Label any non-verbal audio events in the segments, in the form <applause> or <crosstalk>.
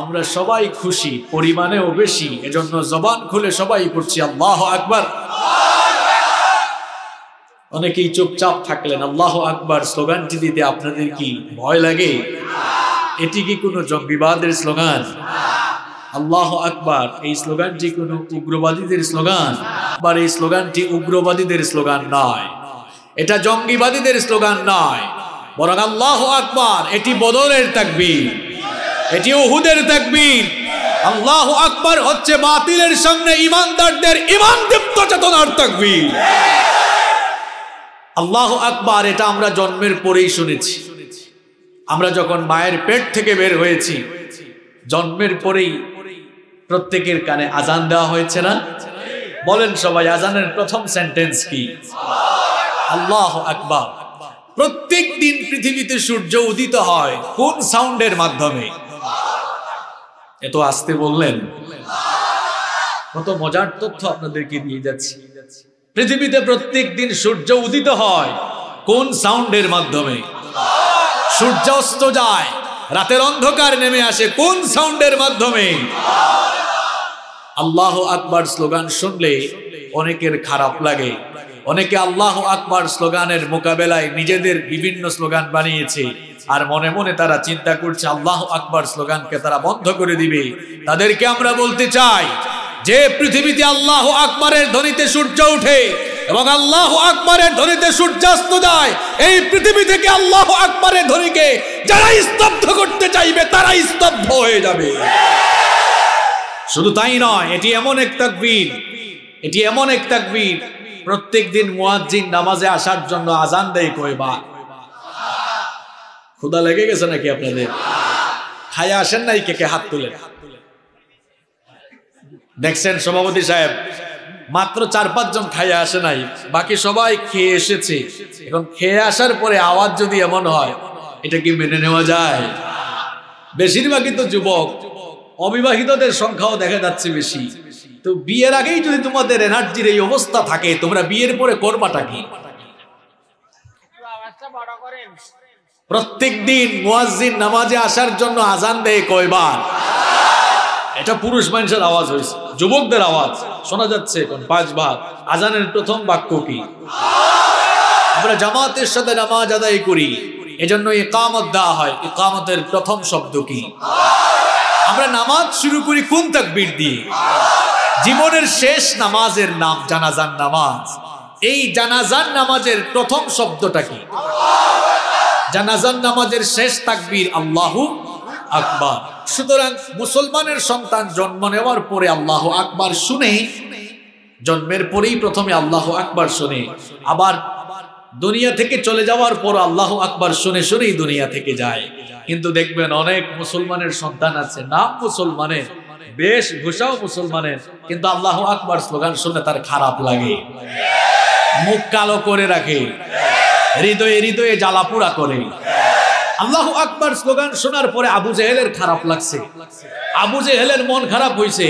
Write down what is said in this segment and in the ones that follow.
আমরা সবাই খুশি পরিমাণেও বেশি এজন্য জবান খুলে সবাই করছি আল্লাহ আকবর অনেকেই চুপচাপ থাকলেন আল্লাহ আকবার স্লোগানটি দিতে আপনাদের কি ভয় লাগে এটি কি কোনো জঙ্গিবাদের স্লোগান আল্লাহ আকবর এই স্লোগানটি কোনো উগ্রবাদীদের স্লোগান আবার এই স্লোগানটি উগ্রবাদীদের স্লোগান নয় এটা জঙ্গিবাদীদের স্লোগান নয় বরং আল্লাহ আকবার এটি বদলের তাকবির এটি উহুদের তাকবীর আল্লাহ আকবর হচ্ছে বাতিলের সামনে ইমানদারদের ইমান দীপ্ত চেতনার তাকবীর আল্লাহ আকবার এটা আমরা জন্মের পরেই শুনেছি আমরা যখন মায়ের পেট থেকে বের হয়েছি জন্মের পরেই প্রত্যেকের কানে আজান দেওয়া হয়েছে না বলেন সবাই আজানের প্রথম সেন্টেন্স কি আল্লাহ আকবার প্রত্যেক দিন পৃথিবীতে সূর্য উদিত হয় কোন সাউন্ডের মাধ্যমে এত আসতে বললেন কত মজার তথ্য আপনাদেরকে দিয়ে যাচ্ছি পৃথিবীতে প্রত্যেক দিন সূর্য উদিত হয় কোন সাউন্ডের মাধ্যমে সূর্য অস্ত যায় রাতের অন্ধকার নেমে আসে কোন সাউন্ডের মাধ্যমে আল্লাহ আকবার স্লোগান শুনলে অনেকের খারাপ লাগে অনেকে আল্লাহ আকবার স্লোগানের মোকাবেলায় নিজেদের বিভিন্ন স্লোগান বানিয়েছে আর মনে মনে তারা চিন্তা করছে আল্লাহ আকবার স্লোগানকে তারা বন্ধ করে দিবে তাদেরকে আমরা বলতে চাই যে পৃথিবীতে আল্লাহ আকবরের ধ্বনিতে সূর্য উঠে এবং আল্লাহ আকবরের ধ্বনিতে সূর্যাস্ত যায় এই পৃথিবী থেকে আল্লাহ আকবরের ধ্বনিকে যারা স্তব্ধ করতে চাইবে তারা স্তব্ধ হয়ে যাবে শুধু তাই নয় এটি এমন এক তাকবীর এটি এমন এক তাকবীর প্রত্যেক দিন মুয়াজ্জিন নামাজে আসার জন্য আজান দেয় কয়বার ক্ষুদা লেগে গেছে নাকি আপনাদের খায়া আসেন নাই কে কে হাত তুলে দেখছেন সভাপতি সাহেব মাত্র চার পাঁচজন খাইয়া আসে নাই বাকি সবাই খেয়ে এসেছে এখন খেয়ে আসার পরে আওয়াজ যদি এমন হয় এটা কি মেনে নেওয়া যায় বেশিরভাগই তো যুবক অবিবাহিতদের সংখ্যাও দেখা যাচ্ছে বেশি তো বিয়ের আগেই যদি তোমাদের এনার্জির এই অবস্থা থাকে তোমরা বিয়ের পরে করবাটা কি প্রত্যেক দিন মুয়াজ্জিন নামাজে আসার জন্য আজান দেয় কয়বার এটা পুরুষ মানুষের আওয়াজ হয়েছে যুবকদের আওয়াজ শোনা যাচ্ছে এখন ভাগ আজানের প্রথম বাক্য কি আমরা জামাতের সাথে নামাজ আদায় করি এজন্য একামত দেওয়া হয় একামতের প্রথম শব্দ কি আমরা নামাজ শুরু করি কোন তাকবির দিয়ে জীবনের শেষ নামাজের নাম জানাজান নামাজ এই জানাজান নামাজের প্রথম শব্দটা কি জানাজান নামাজের শেষ তাকবীর আল্লাহু আকবার সুতরাং মুসলমানের সন্তান জন্ম নেওয়ার পরে আল্লাহ আকবার শুনে জন্মের পরেই প্রথমে আল্লাহ আকবার শুনে আবার দুনিয়া থেকে চলে যাওয়ার পর আল্লাহ আকবার শুনে শুনেই দুনিয়া থেকে যায় কিন্তু দেখবেন অনেক মুসলমানের সন্তান আছে নাম মুসলমানের বেশ ভূষাও মুসলমানের কিন্তু আল্লাহ আকবার স্লোগান শুনে তার খারাপ লাগে মুখ কালো করে রাখে হৃদয়ে হৃদয়ে জ্বালা পোড়া করে আল্লাহ আকবর স্লোগান শোনার পরে আবু জেহেলের খারাপ লাগছে আবু জেহেলের মন খারাপ হয়েছে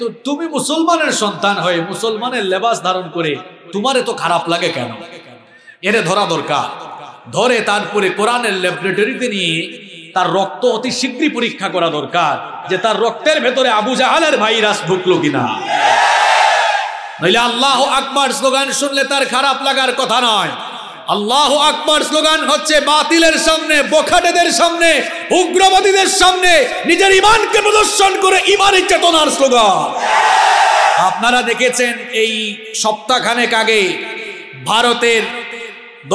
তো তুমি মুসলমানের সন্তান হয়ে মুসলমানের লেবাস ধারণ করে তোমার তো খারাপ লাগে কেন এরে ধরা দরকার ধরে তারপরে কোরআনের ল্যাবরেটরিতে নিয়ে তার রক্ত অতি শীঘ্রই পরীক্ষা করা দরকার যে তার রক্তের ভেতরে আবু জাহালের ভাইরাস ঢুকলো কিনা নইলে আল্লাহ আকবর স্লোগান শুনলে তার খারাপ লাগার কথা নয় আল্লাহ আকবর স্লোগান হচ্ছে বাতিলের সামনে বোখাটেদের সামনে উগ্রবাদীদের সামনে নিজের ইমানকে প্রদর্শন করে ইমানের চেতনার স্লোগান আপনারা দেখেছেন এই সপ্তাহখানেক আগে ভারতের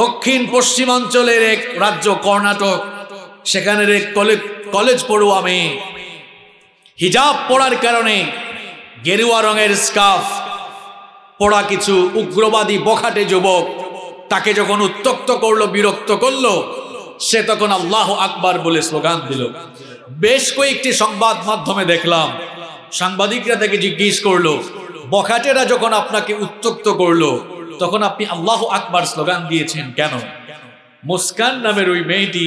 দক্ষিণ পশ্চিমাঞ্চলের এক রাজ্য কর্ণাটক সেখানের এক কলেজ কলেজ পড়ুয়া আমি হিজাব পড়ার কারণে গেরুয়া রঙের স্কার্ফ পড়া কিছু উগ্রবাদী বখাটে যুবক তাকে যখন উত্তক্ত করলো বিরক্ত করলো সে তখন আল্লাহ আকবার বলে স্লোগান দিল বেশ কয়েকটি সংবাদ মাধ্যমে দেখলাম সাংবাদিকরা তাকে জিজ্ঞেস করলো বখাটেরা যখন আপনাকে উত্তক্ত করলো তখন আপনি আল্লাহ আকবার স্লোগান দিয়েছেন কেন মুস্কান নামের ওই মেয়েটি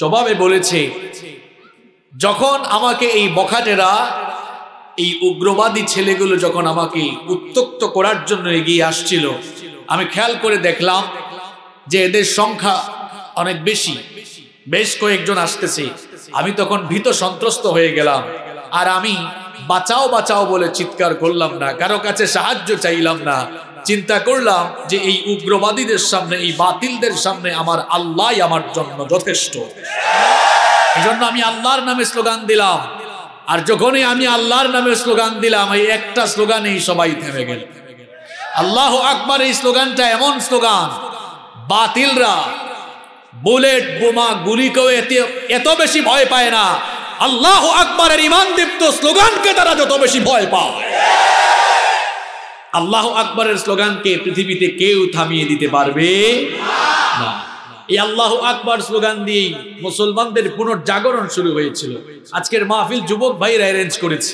জবাবে বলেছে যখন আমাকে এই বখাটেরা এই উগ্রবাদী ছেলেগুলো যখন আমাকে উত্তক্ত করার জন্য এগিয়ে আসছিল আমি খেয়াল করে দেখলাম যে এদের সংখ্যা অনেক বেশি বেশ কয়েকজন আসতেছে আমি তখন ভীত সন্ত্রস্ত হয়ে গেলাম আর আমি বাঁচাও বাঁচাও বলে চিৎকার করলাম না কারো কাছে সাহায্য চাইলাম না চিন্তা করলাম যে এই উগ্রবাদীদের সামনে এই বাতিলদের সামনে আমার আল্লাহ আমার জন্য যথেষ্ট জন্য আমি আল্লাহর নামে স্লোগান দিলাম আর যখনই আমি আল্লাহর নামে স্লোগান দিলাম এই একটা স্লোগানেই সবাই থেমে গেল আল্লাহ আকবর এই স্লোগানটা এমন স্লোগান বাতিলরা বুলেট বোমা গুলিকেও এতে এত বেশি ভয় পায় না আল্লাহ আকবরের ইমান দীপ্ত স্লোগানকে তারা যত বেশি ভয় পায় আল্লাহ আকবরের স্লোগানকে পৃথিবীতে কেউ থামিয়ে দিতে পারবে না এই আল্লাহ আকবর স্লোগান দিয়েই মুসলমানদের পুনর্জাগরণ শুরু হয়েছিল আজকের মাহফিল যুবক ভাইরা অ্যারেঞ্জ করেছে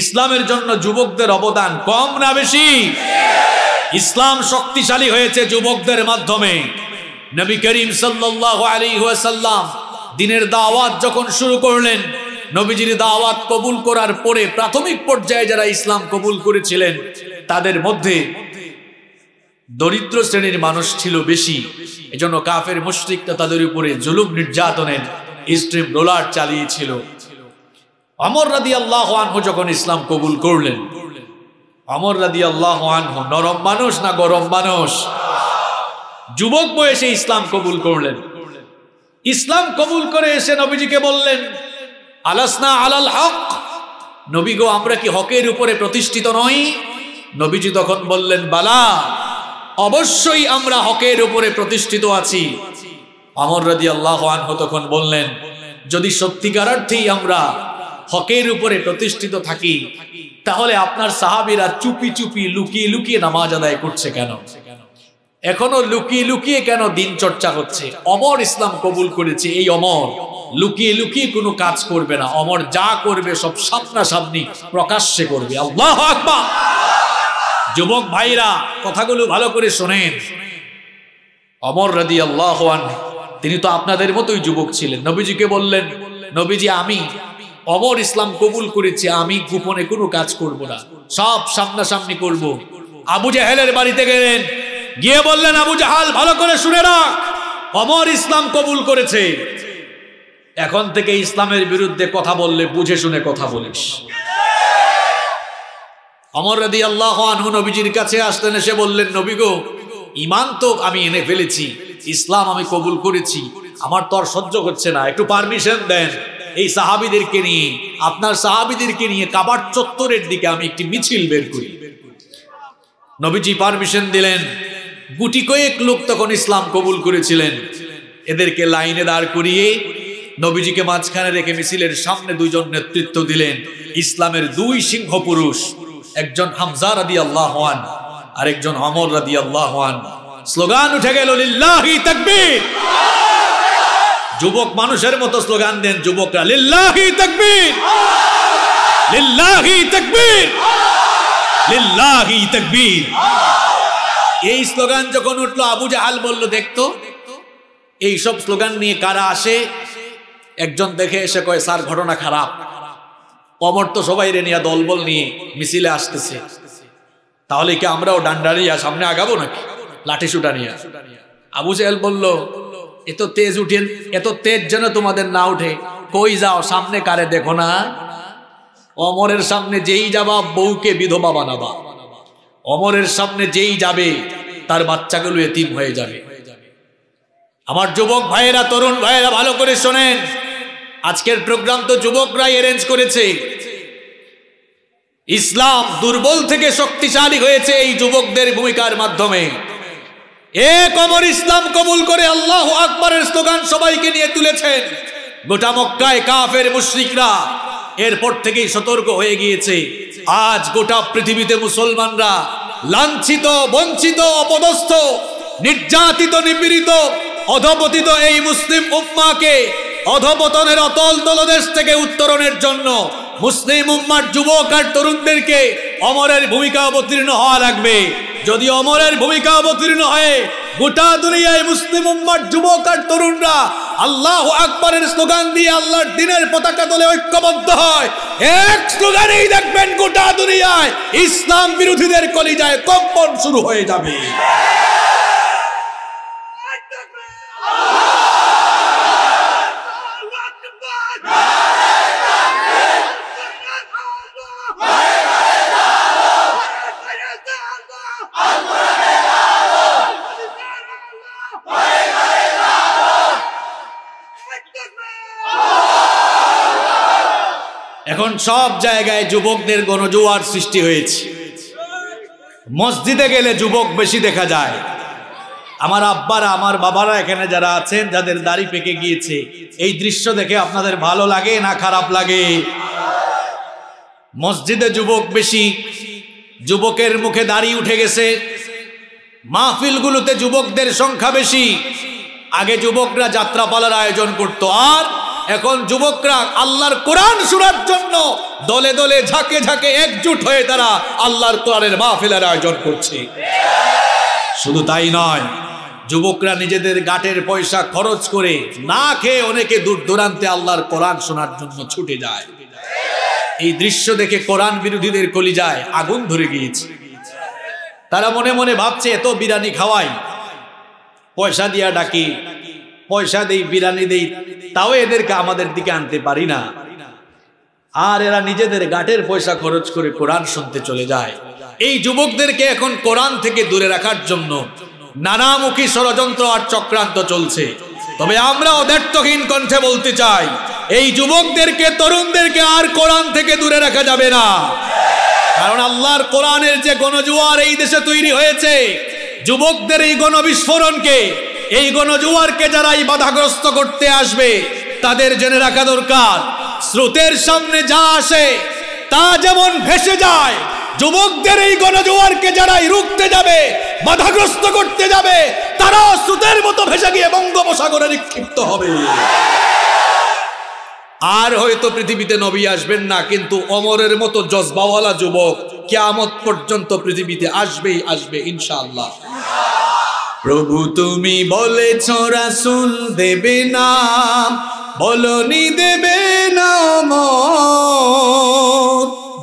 ইসলামের জন্য যুবকদের অবদান কম না বেশি ইসলাম শক্তিশালী হয়েছে যুবকদের মাধ্যমে নবী করিম সাল্লাহ আলী ওয়াসাল্লাম দিনের দাওয়াত যখন শুরু করলেন নবীজির দাওয়াত কবুল করার পরে প্রাথমিক পর্যায়ে যারা ইসলাম কবুল করেছিলেন তাদের মধ্যে দরিদ্র শ্রেণীর মানুষ ছিল বেশি এজন্য কাফের মুশ্রিকটা তাদের উপরে জুলুম নির্যাতনের স্ট্রিম রোলার চালিয়েছিল অমর রাদি আল্লাহ আনহু যখন ইসলাম কবুল করলেন অমর রাদি আল্লাহ আনহু নরম মানুষ না গরম মানুষ যুবক বয়সে ইসলাম কবুল করলেন ইসলাম কবুল করে এসে নবীজিকে বললেন আলাসনা আলাল হক নবী গো আমরা কি হকের উপরে প্রতিষ্ঠিত নই নবীজি তখন বললেন বালা অবশ্যই আমরা হকের উপরে প্রতিষ্ঠিত আছি অমর রাজি আল্লাহ আনহ তখন বললেন যদি সত্যিকার অর্থেই আমরা হকের উপরে প্রতিষ্ঠিত থাকি তাহলে আপনার সাহাবিরা চুপি চুপি লুকিয়ে লুকিয়ে নামাজ আদায় করছে কেন এখনো লুকিয়ে লুকিয়ে কেন দিন চর্চা হচ্ছে অমর ইসলাম কবুল করেছে এই অমর লুকিয়ে লুকিয়ে কোনো কাজ করবে না অমর যা করবে সব সামনাসামনি প্রকাশ্যে করবে আল্লাহ আকবা যুবক ভাইরা কথাগুলো ভালো করে শোনেন অমর রাদি আল্লাহ তিনি তো আপনাদের মতোই যুবক ছিলেন নবীজিকে বললেন নবীজি আমি অমর ইসলাম কবুল করেছি আমি গোপনে কোনো কাজ করব না সব সামনাসামনি করব। আবু জাহেলের বাড়িতে গেলেন গিয়ে বললেন আবু জাহাল ভালো করে শুনে রাখ অমর ইসলাম কবুল করেছে এখন থেকে ইসলামের বিরুদ্ধে কথা বললে বুঝে শুনে কথা বলিস অমর রাদি আল্লাহ আনহু নবীজির কাছে আসতেন এসে বললেন নবী গো ইমান তো আমি এনে ফেলেছি ইসলাম আমি কবুল করেছি আমার তো আর সহ্য করছে না একটু পারমিশন দেন এই সাহাবিদেরকে নিয়ে আপনার সাহাবিদেরকে নিয়ে কাবার চত্বরের দিকে আমি একটি মিছিল বের করি নবীজি পারমিশন দিলেন গুটি কয়েক লোক তখন ইসলাম কবুল করেছিলেন এদেরকে লাইনে দাঁড় করিয়ে নবীজিকে মাঝখানে রেখে মিছিলের সামনে দুজন নেতৃত্ব দিলেন ইসলামের দুই সিংহ পুরুষ একজন হামজা রাদি আর আরেকজন অমর রাদি হওয়ান স্লোগান উঠে গেল যুবক মানুষের মতো স্লোগান দেন যুবকরা লিল্লাহি তকবীর লিল্লাহি তকবীর লিল্লাহি তকবীর এই স্লোগান যখন উঠলো আবু জাহাল বলল দেখতো এই সব স্লোগান নিয়ে কারা আসে একজন দেখে এসে কয় স্যার ঘটনা খারাপ কমর তো সবাই রে নিয়ে দলবল নিয়ে মিছিলে আসতেছে তাহলে কি আমরাও ডান্ডা নিয়ে সামনে আগাবো নাকি লাঠি সুটা নিয়ে আবু জাহেল বলল এত তেজ উঠে এত তেজ যেন তোমাদের না উঠে কই যাও সামনে কারে দেখো না অমরের সামনে যেই যাবা বউকে বিধবা বানাবা অমরের সামনে যেই যাবে তার বাচ্চাগুলো এতিম হয়ে যাবে আমার যুবক ভাইয়েরা তরুণ ভাইয়েরা ভালো করে শোনেন আজকের প্রোগ্রাম তো যুবকরাই অ্যারেঞ্জ করেছে ইসলাম দুর্বল থেকে শক্তিশালী হয়েছে এই যুবকদের ভূমিকার মাধ্যমে এ কমর ইসলাম কবুল করে আল্লাহ আকবরের স্লোগান সবাইকে নিয়ে তুলেছেন গোটা মক্কায় কাফের মুশ্রিকরা এরপর থেকেই সতর্ক হয়ে গিয়েছে আজ গোটা পৃথিবীতে মুসলমানরা লাঞ্ছিত বঞ্চিত অপদস্থ নির্যাতিত নিপীড়িত অধপতিত এই মুসলিম উম্মাকে অধপতনের অতল তলদেশ থেকে উত্তরণের জন্য মুসলিম উম্মার যুবক আর তরুণদেরকে অমরের ভূমিকা অবতীর্ণ হওয়া লাগবে যদি অমরের ভূমিকা অবতীর্ণ হয়ে গোটা দুনিয়ায় মুসলিম উম্মার যুবক আর তরুণরা আল্লাহ আকবরের স্লোগান দিয়ে আল্লাহর দিনের পতাকা তোলে ঐক্যবদ্ধ হয় এক স্লোগানেই দেখবেন গোটা দুনিয়ায় ইসলাম বিরোধীদের কলিজায় কম্পন শুরু হয়ে যাবে এখন সব জায়গায় যুবকদের গণজোয়ার সৃষ্টি হয়েছে মসজিদে গেলে যুবক বেশি দেখা যায় আমার আব্বারা আমার বাবারা এখানে যারা আছেন যাদের দাড়ি পেকে গিয়েছে এই দৃশ্য দেখে আপনাদের ভালো লাগে না খারাপ লাগে মসজিদে যুবক বেশি যুবকের মুখে দাড়ি উঠে গেছে মাহফিলগুলোতে যুবকদের সংখ্যা বেশি আগে যুবকরা যাত্রাপালার আয়োজন করত আর এখন যুবকরা আল্লাহর কোরআন শোনার জন্য দলে দলে ঝাঁকে ঝাঁকে একজুট হয়ে তারা আল্লাহর কোরআনের মাহফিলের আয়োজন করছে শুধু তাই নয় যুবকরা নিজেদের গাটের পয়সা খরচ করে না খেয়ে অনেকে দূর দূরান্তে আল্লাহর কোরআন শোনার জন্য ছুটে যায় এই দৃশ্য দেখে কোরআন বিরোধীদের কলি যায় আগুন ধরে গিয়েছে তারা মনে মনে ভাবছে এত বিরানি খাওয়াই পয়সা দিয়া ডাকি পয়সা দেই বিরানি দেই তাও এদেরকে আমাদের দিকে আনতে পারি না আর এরা নিজেদের গাটের পয়সা খরচ করে কোরআন শুনতে চলে যায় এই যুবকদেরকে এখন কোরআন থেকে দূরে রাখার জন্য নানামুখী ষড়যন্ত্র আর চক্রান্ত চলছে তবে আমরাও ব্যর্থহীন কণ্ঠে বলতে চাই এই যুবকদেরকে তরুণদেরকে আর কোরআন থেকে দূরে রাখা যাবে না কারণ আল্লাহর কোরআনের যে গণজুয়ার এই দেশে তৈরি হয়েছে যুবকদের এই গণবিস্ফোরণকে এই গণজুয়ারকে যারা এই বাধাগ্রস্ত করতে আসবে তাদের জেনে রাখা দরকার স্রোতের সামনে যা আসে তা যেমন ভেসে যায় যুবকদের এই গণজোয়ারকে যারাই রুখতে যাবে বাধাগ্রস্ত করতে যাবে তারা সুতের মতো ভেসে গিয়ে বঙ্গোপসাগরে নিক্ষিপ্ত হবে আর হয়তো পৃথিবীতে নবী আসবেন না কিন্তু অমরের মতো জজবাওয়ালা যুবক কেয়ামত পর্যন্ত পৃথিবীতে আসবেই আসবে ইনশাআল্লাহ প্রভু তুমি বলেছ রাসুল দেবে না বলনি দেবে না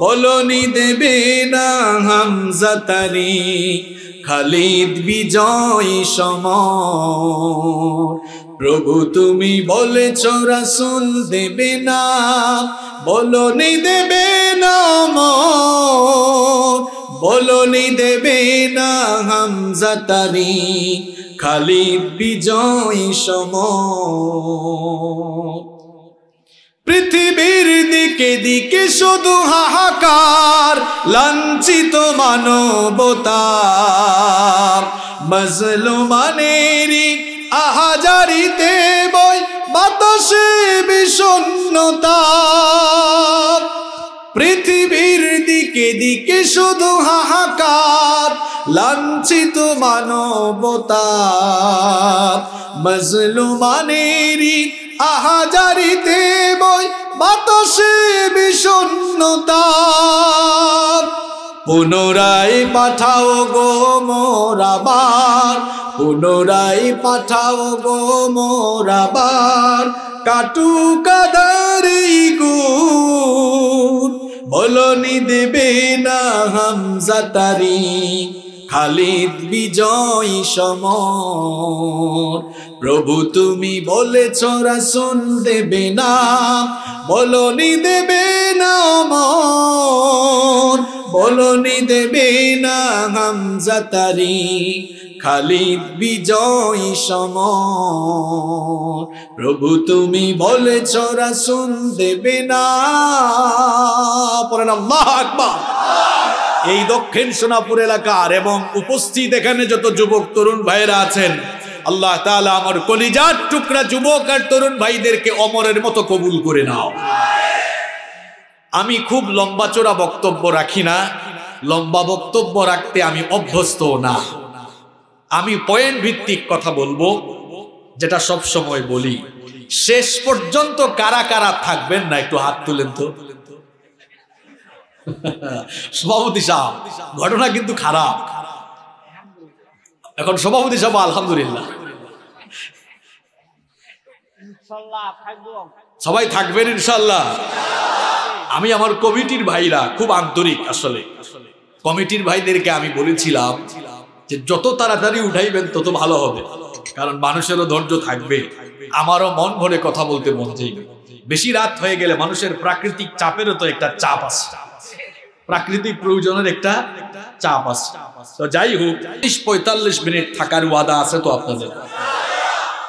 বলনি দেবে না হামজা তারি খালিদ বিজয় সম প্রভু তুমি বলেছ রাসুল দেবে না বলনি দেবে না বলনি দেবে না হামজা তারি খালিদ বিজয় সম পৃথিবীর দিকে দিকে শুধু হাহাকার লাঞ্ছিত মানবতা মজলুমানেরই আহাজারিতে বই বাতাসে বিষণ্ণতা পৃথিবীর দিকে দিকে শুধু হাহাকার লাঞ্ছিত মানবতা মজলুমানেরই আহাজারিতে বই সে বিষণ্ণতা পুনরায় পাঠাও গো মোরাবার পুনরায় পাঠাও গো মোরাবার কাটু কাদারি গুণ বলনি দেবে না হামজাতারি খালিদ বিজয় সমর প্রভু তুমি বলেছ রাসুল দেবে না বলনি দেবে না মর বলনি দেবে না হামজা তারি খালিদ বিজয় সম প্রভু তুমি বলেছ রাসুল দেবে না পরে আল্লাহ আকবার এই দক্ষিণ সোনাপুর এলাকার এবং উপস্থিত এখানে যত যুবক তরুণ ভাইরা আছেন আল্লাহ তালা আমার কলিজার টুকরা যুবক আর তরুণ ভাইদেরকে অমরের মতো কবুল করে নাও আমি খুব লম্বা চোরা বক্তব্য রাখি না লম্বা বক্তব্য রাখতে আমি অভ্যস্ত না আমি পয়েন্ট ভিত্তিক কথা বলবো যেটা সব সময় বলি শেষ পর্যন্ত কারা কারা থাকবেন না একটু হাত তুলেন তো সভাপতি সাহ ঘটনা কিন্তু খারাপ এখন সভাপতি সাহ আলহামদুলিল্লাহ সবাই থাকবেন ইনশাল্লাহ আমি আমার কমিটির ভাইরা খুব আন্তরিক আসলে কমিটির ভাইদেরকে আমি বলেছিলাম যে যত তাড়াতাড়ি উঠাইবেন তত ভালো হবে কারণ মানুষেরও ধৈর্য থাকবে আমারও মন ভরে কথা বলতে মন চাইবে বেশি রাত হয়ে গেলে মানুষের প্রাকৃতিক চাপেরও তো একটা চাপ আছে প্রাকৃতিক প্রয়োজনের একটা চাপ আছে তো যাই হোক ত্রিশ পঁয়তাল্লিশ মিনিট থাকার ওয়াদা আছে তো আপনাদের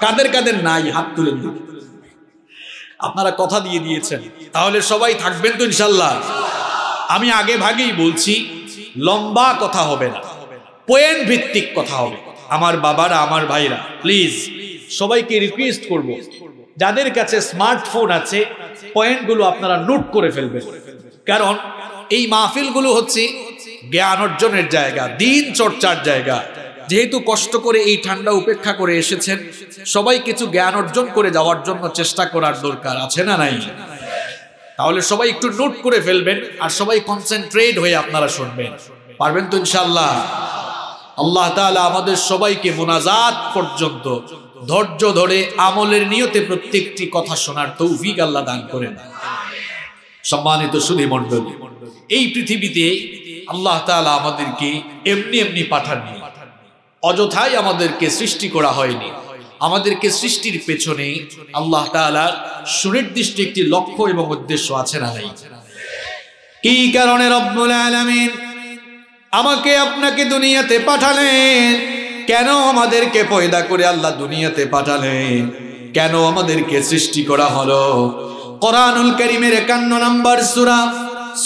কাদের কাদের নাই হাত তুলে আপনারা কথা দিয়ে দিয়েছেন তাহলে সবাই থাকবেন তো ইনশাল্লাহ আমি আগে ভাগেই বলছি লম্বা কথা হবে না পয়েন্ট ভিত্তিক কথা হবে আমার বাবারা আমার ভাইরা প্লিজ সবাইকে রিকোয়েস্ট করব যাদের কাছে স্মার্টফোন আছে পয়েন্টগুলো আপনারা নোট করে ফেলবেন কারণ এই মাহফিলগুলো হচ্ছে জ্ঞান অর্জনের জায়গা দিন চর্চার জায়গা যেহেতু কষ্ট করে এই ঠান্ডা উপেক্ষা করে এসেছেন সবাই কিছু জ্ঞান অর্জন করে যাওয়ার জন্য চেষ্টা করার দরকার আছে না নাই তাহলে সবাই একটু নোট করে ফেলবেন আর সবাই কনসেন্ট্রেট হয়ে আপনারা শুনবেন পারবেন তো ইনশাল্লাহ আল্লাহ তালা আমাদের সবাইকে মোনাজাত পর্যন্ত ধৈর্য ধরে আমলের নিয়তে প্রত্যেকটি কথা শোনার তৌফিক আল্লাহ দান করেন সম্মানিত সুধী মণ্ডলী এই পৃথিবীতে আল্লাহ তালা আমাদেরকে এমনি এমনি পাঠাননি অযথাই আমাদেরকে সৃষ্টি করা হয়নি আমাদেরকে সৃষ্টির পেছনে আল্লাহ তালার সুনির্দিষ্ট একটি লক্ষ্য এবং উদ্দেশ্য আছে না নাই কি কারণে রব্বুল আলমিন আমাকে আপনাকে দুনিয়াতে পাঠালেন কেন আমাদেরকে পয়দা করে আল্লাহ দুনিয়াতে পাঠালেন কেন আমাদেরকে সৃষ্টি করা হলো কোরআনুল করিমের একান্ন নম্বর সুরা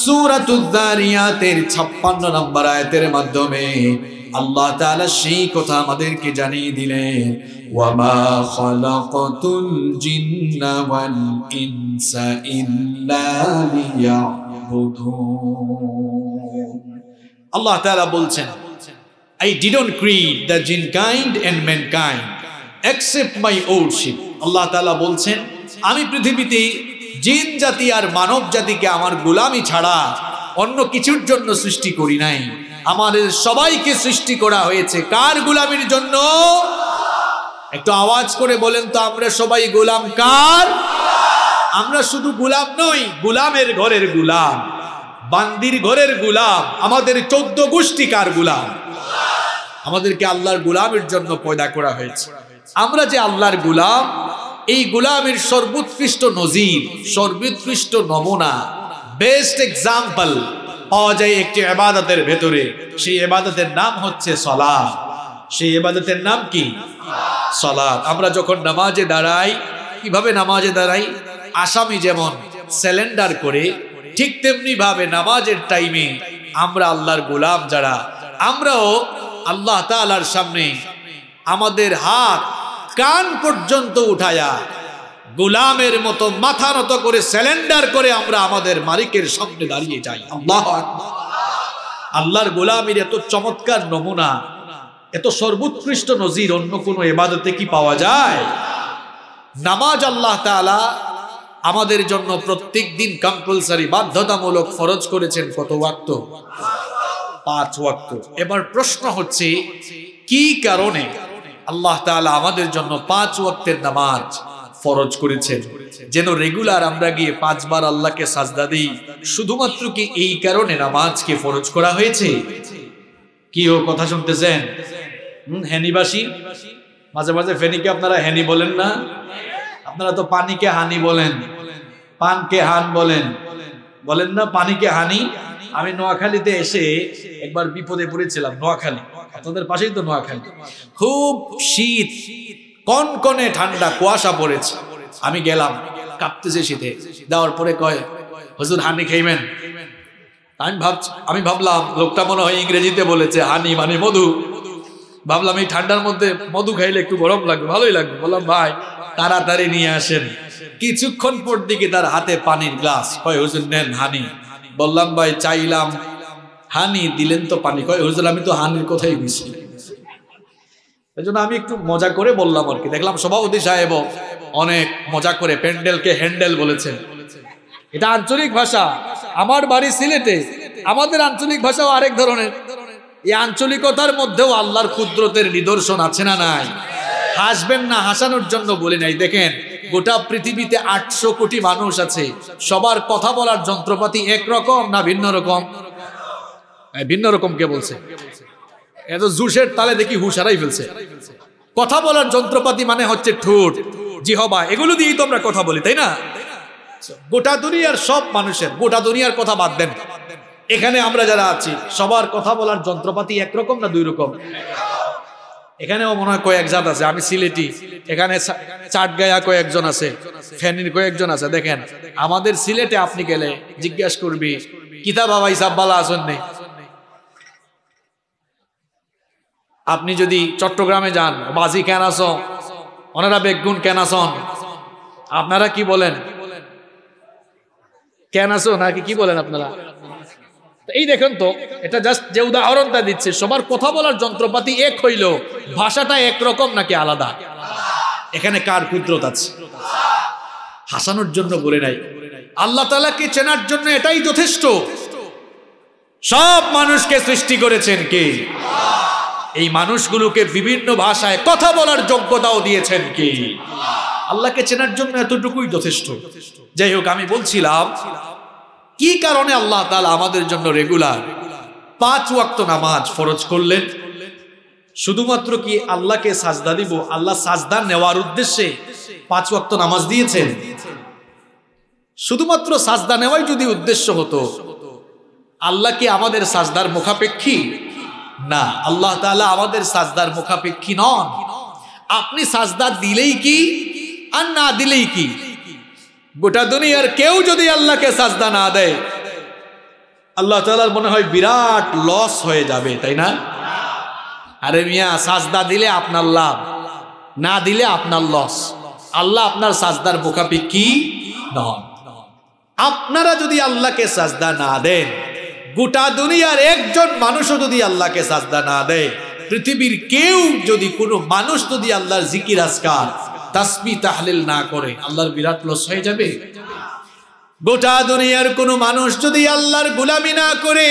সুরাতুদ্দারিয়াতের ছাপ্পান্ন নম্বর আয়তের মাধ্যমে আল্লাহ তালা সেই কথা আমাদেরকে জানিয়ে দিলেন ওয়ামা খলাকাতুল জিন্না ওয়াল ইনসা ইল্লা আল্লাহ তাআলা বলছেন I ক্রিট create জিন kind kind and kind except my worship আল্লাহ তালা বলছেন আমি পৃথিবীতে জিন জাতি আর মানব জাতিকে আমার গোলামি ছাড়া অন্য কিছুর জন্য সৃষ্টি করি নাই আমাদের সবাইকে সৃষ্টি করা হয়েছে কার গোলামির জন্য একটু আওয়াজ করে বলেন তো আমরা সবাই গোলাম কার আমরা শুধু গোলাম নই গোলামের ঘরের গোলাম বান্দির ঘরের গোলাম আমাদের চোদ্দ গোষ্ঠী কার গোলাম আমাদেরকে আল্লাহর গোলামের জন্য পয়দা করা হয়েছে আমরা যে আল্লাহর গোলাম এই গোলামের সর্বোৎকৃষ্ট নজির সর্বোৎকৃষ্ট নমুনা বেস্ট এক্সাম্পল পাওয়া যায় একটি এবাদতের ভেতরে সেই এবাদতের নাম হচ্ছে সলা সেই এবাদতের নাম কি সলা আমরা যখন নামাজে দাঁড়াই কিভাবে নামাজে দাঁড়াই আসামি যেমন স্যালেন্ডার করে ঠিক তেমনি ভাবে নামাজের টাইমে আমরা আল্লাহর গোলাম যারা আমরাও আল্লাহ তালার সামনে আমাদের হাত কান পর্যন্ত উঠায়া গুলামের মতো মাথা নত করে স্যালেন্ডার করে আমরা আমাদের মালিকের সামনে দাঁড়িয়ে যাই আল্লাহ আল্লাহর গোলামের এত চমৎকার নমুনা এত সর্বোৎকৃষ্ট নজির অন্য কোনো এবাদতে কি পাওয়া যায় নামাজ আল্লাহ তালা আমাদের জন্য প্রত্যেক দিন কম্পালসারি বাধ্যতামূলক ফরজ করেছেন কত ওয়াক্ত পাঁচ ওয়াক্ত এবার প্রশ্ন হচ্ছে কি কারণে আল্লাহ তালা আমাদের জন্য পাঁচ ওয়াক্তের নামাজ ফরজ করেছেন যেন রেগুলার আমরা গিয়ে পাঁচবার আল্লাহকে সাজদা দিই শুধুমাত্র কি এই কারণে নামাজকে ফরজ করা হয়েছে কি ও কথা শুনতেছেন হ্যানিবাসী মাঝে মাঝে ফেনিকে আপনারা হ্যানি বলেন না আপনারা তো পানিকে হানি বলেন পানকে হান বলেন বলেন না পানিকে হানি আমি নোয়াখালীতে এসে একবার বিপদে পড়েছিলাম নোয়াখালী তোদের পাশেই তো নোয়াখালী খুব শীত কনকনে ঠান্ডা কুয়াশা পড়েছে আমি গেলাম কাঁপতেছে শীতে দেওয়ার পরে কয় হুজুর হানি খেইবেন আমি ভাবছি আমি ভাবলাম লোকটা মনে হয় ইংরেজিতে বলেছে হানি মানে মধু ভাবলাম এই ঠান্ডার মধ্যে মধু খাইলে একটু গরম লাগবে ভালোই লাগবে বললাম ভাই তাড়াতাড়ি নিয়ে আসেন কিছুক্ষণ পর দিকে তার হাতে পানির গ্লাস হয় হুজুর নেন হানি বললাম ভাই চাইলাম হানি দিলেন তো পানি কয় হুজুর আমি তো হানির কথাই বুঝছি এই জন্য আমি একটু মজা করে বললাম আর কি দেখলাম সভাপতি সাহেব অনেক মজা করে প্যান্ডেলকে হ্যান্ডেল বলেছেন এটা আঞ্চলিক ভাষা আমার বাড়ি সিলেটে আমাদের আঞ্চলিক ভাষাও আরেক ধরনের এই আঞ্চলিকতার মধ্যেও আল্লাহর ক্ষুদ্রতের নিদর্শন আছে না নাই হাসবেন না হাসানোর জন্য বলি নাই দেখেন গোটা পৃথিবীতে আটশো কোটি মানুষ আছে সবার কথা বলার যন্ত্রপাতি একরকম না ভিন্ন রকম হ্যাঁ, ভিন্ন রকম কে বলছে এত জুসের তালে দেখি হুশারাই ফেলছে কথা বলার যন্ত্রপাতি মানে হচ্ছে ঠোঁট জি হবা এগুলো দিয়েই তো আমরা কথা বলি তাই না গোটা দুনিয়ার সব মানুষের গোটা দুনিয়ার কথা বাদ দেন এখানে আমরা যারা আছি সবার কথা বলার যন্ত্রপাতি একরকম না দুই রকম এখানেও মনে হয় কয়েক জাত আছে আমি সিলেটি এখানে চাটগায়া কয়েকজন আছে ফ্যানির কয়েকজন আছে দেখেন আমাদের সিলেটে আপনি গেলে জিজ্ঞাসা করবি কিতাব বাবা ইসাব বালা আসন নেই আপনি যদি চট্টগ্রামে যান বাজি কেন আস ওনারা বেগুন কেন আসন আপনারা কি বলেন কেন আসো নাকি কি বলেন আপনারা এই দেখেন তো এটা জাস্ট যে উদাহরণটা দিচ্ছে সবার কথা বলার যন্ত্রপাতি এক হইল ভাষাটা একরকম নাকি আলাদা এখানে কার ক্ষুদ্রতা আছে হাসানোর জন্য বলে নাই আল্লাহ তালাকে চেনার জন্য এটাই যথেষ্ট সব মানুষকে সৃষ্টি করেছেন কে এই মানুষগুলোকে বিভিন্ন ভাষায় কথা বলার যোগ্যতাও দিয়েছেন কি আল্লাহকে চেনার জন্য এতটুকুই যথেষ্ট যাই হোক আমি বলছিলাম কি কারণে আল্লাহ তালা আমাদের জন্য রেগুলার পাঁচ ওয়াক্ত নামাজ ফরজ করলেন শুধুমাত্র কি আল্লাহকে সাজদা দিব আল্লাহ সাজদা নেওয়ার উদ্দেশ্যে পাঁচ ওয়াক্ত নামাজ দিয়েছেন শুধুমাত্র সাজদা নেওয়াই যদি উদ্দেশ্য হতো আল্লাহ কি আমাদের সাজদার মুখাপেক্ষী না আল্লাহ তালা আমাদের সাজদার মুখাপেক্ষী নন আপনি সাজদা দিলেই কি আর না দিলেই কি গোটা দুনিয়ার কেউ যদি আল্লাহকে সাজদা না দেয় আল্লাহ তালার মনে হয় বিরাট লস হয়ে যাবে তাই না আরে মিয়া সাজদা দিলে আপনার লাভ না দিলে আপনার লস আল্লাহ আপনার সাজদার বোকাপি কি নন আপনারা যদি আল্লাহকে সাজদা না দেন গোটা দুনিয়ার একজন মানুষও যদি আল্লাহকে সাজদা না দেয় পৃথিবীর কেউ যদি কোনো মানুষ যদি আল্লাহর জিকির আজকার তাসমি তাহলিল না করে আল্লাহর বিরাট লস হয়ে যাবে গোটা দুনিয়ার কোনো মানুষ যদি আল্লাহর গুলামি না করে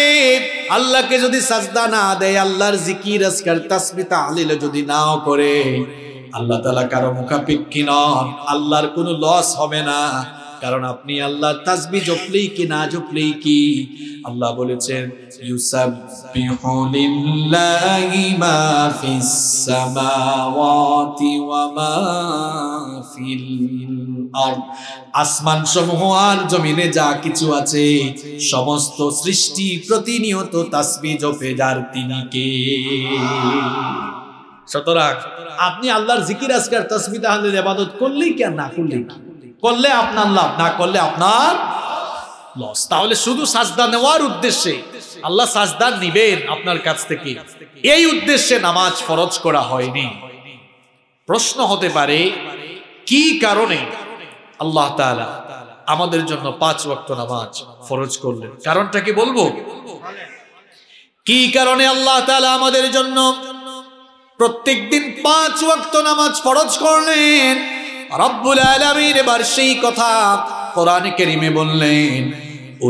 আল্লাহকে যদি সাজদা না দেয় আল্লাহর জিকির আজকার তাসমি তাহলিল যদি নাও করে আল্লাহ তালা কারো মুখাপেক্ষী নন আল্লাহর কোনো লস হবে না কারণ আপনি আল্লাহ তাসবি জপলেই কি না জপলেই কি আল্লাহ বলেছেন আসমান সমূহ আর জমিনে যা কিছু আছে সমস্ত সৃষ্টি প্রতিনিয়ত তাসবি জপে যার তিনি কে সুতরাং আপনি আল্লাহর জিকির আজকার তাসবি তাহলে আবাদত করলেই কি না করলেই কি করলে আপনার লাভ না করলে আপনার লস তাহলে শুধু সাজদা নেওয়ার উদ্দেশ্যে আল্লাহ সাজদা নিবেন আপনার কাছ থেকে এই উদ্দেশ্যে নামাজ ফরজ করা হয়নি প্রশ্ন হতে পারে কি কারণে আল্লাহ তালা আমাদের জন্য পাঁচ ওয়াক্ত নামাজ ফরজ করলেন কারণটা কি বলবো কি কারণে আল্লাহ তালা আমাদের জন্য প্রত্যেক দিন পাঁচ ওয়াক্ত নামাজ ফরজ করলেন রব্বুল আলমীর বার্ষিক কথা কোরআন কেরিমে বললেন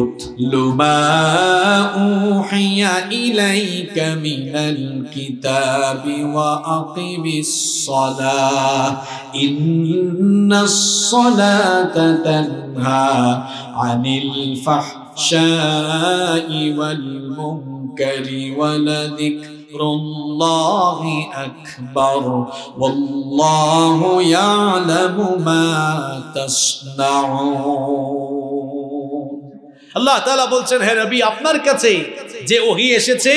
اتل ما أوحي إليك من الكتاب وأقم الصلاة إن الصلاة تنهى عن الفحشاء والمنكر ولذكر ولذكر الله أكبر والله يعلم ما تصنعون আল্লাহ তাআলা বলছেন হে রবি আপনার কাছে যে ওহি এসেছে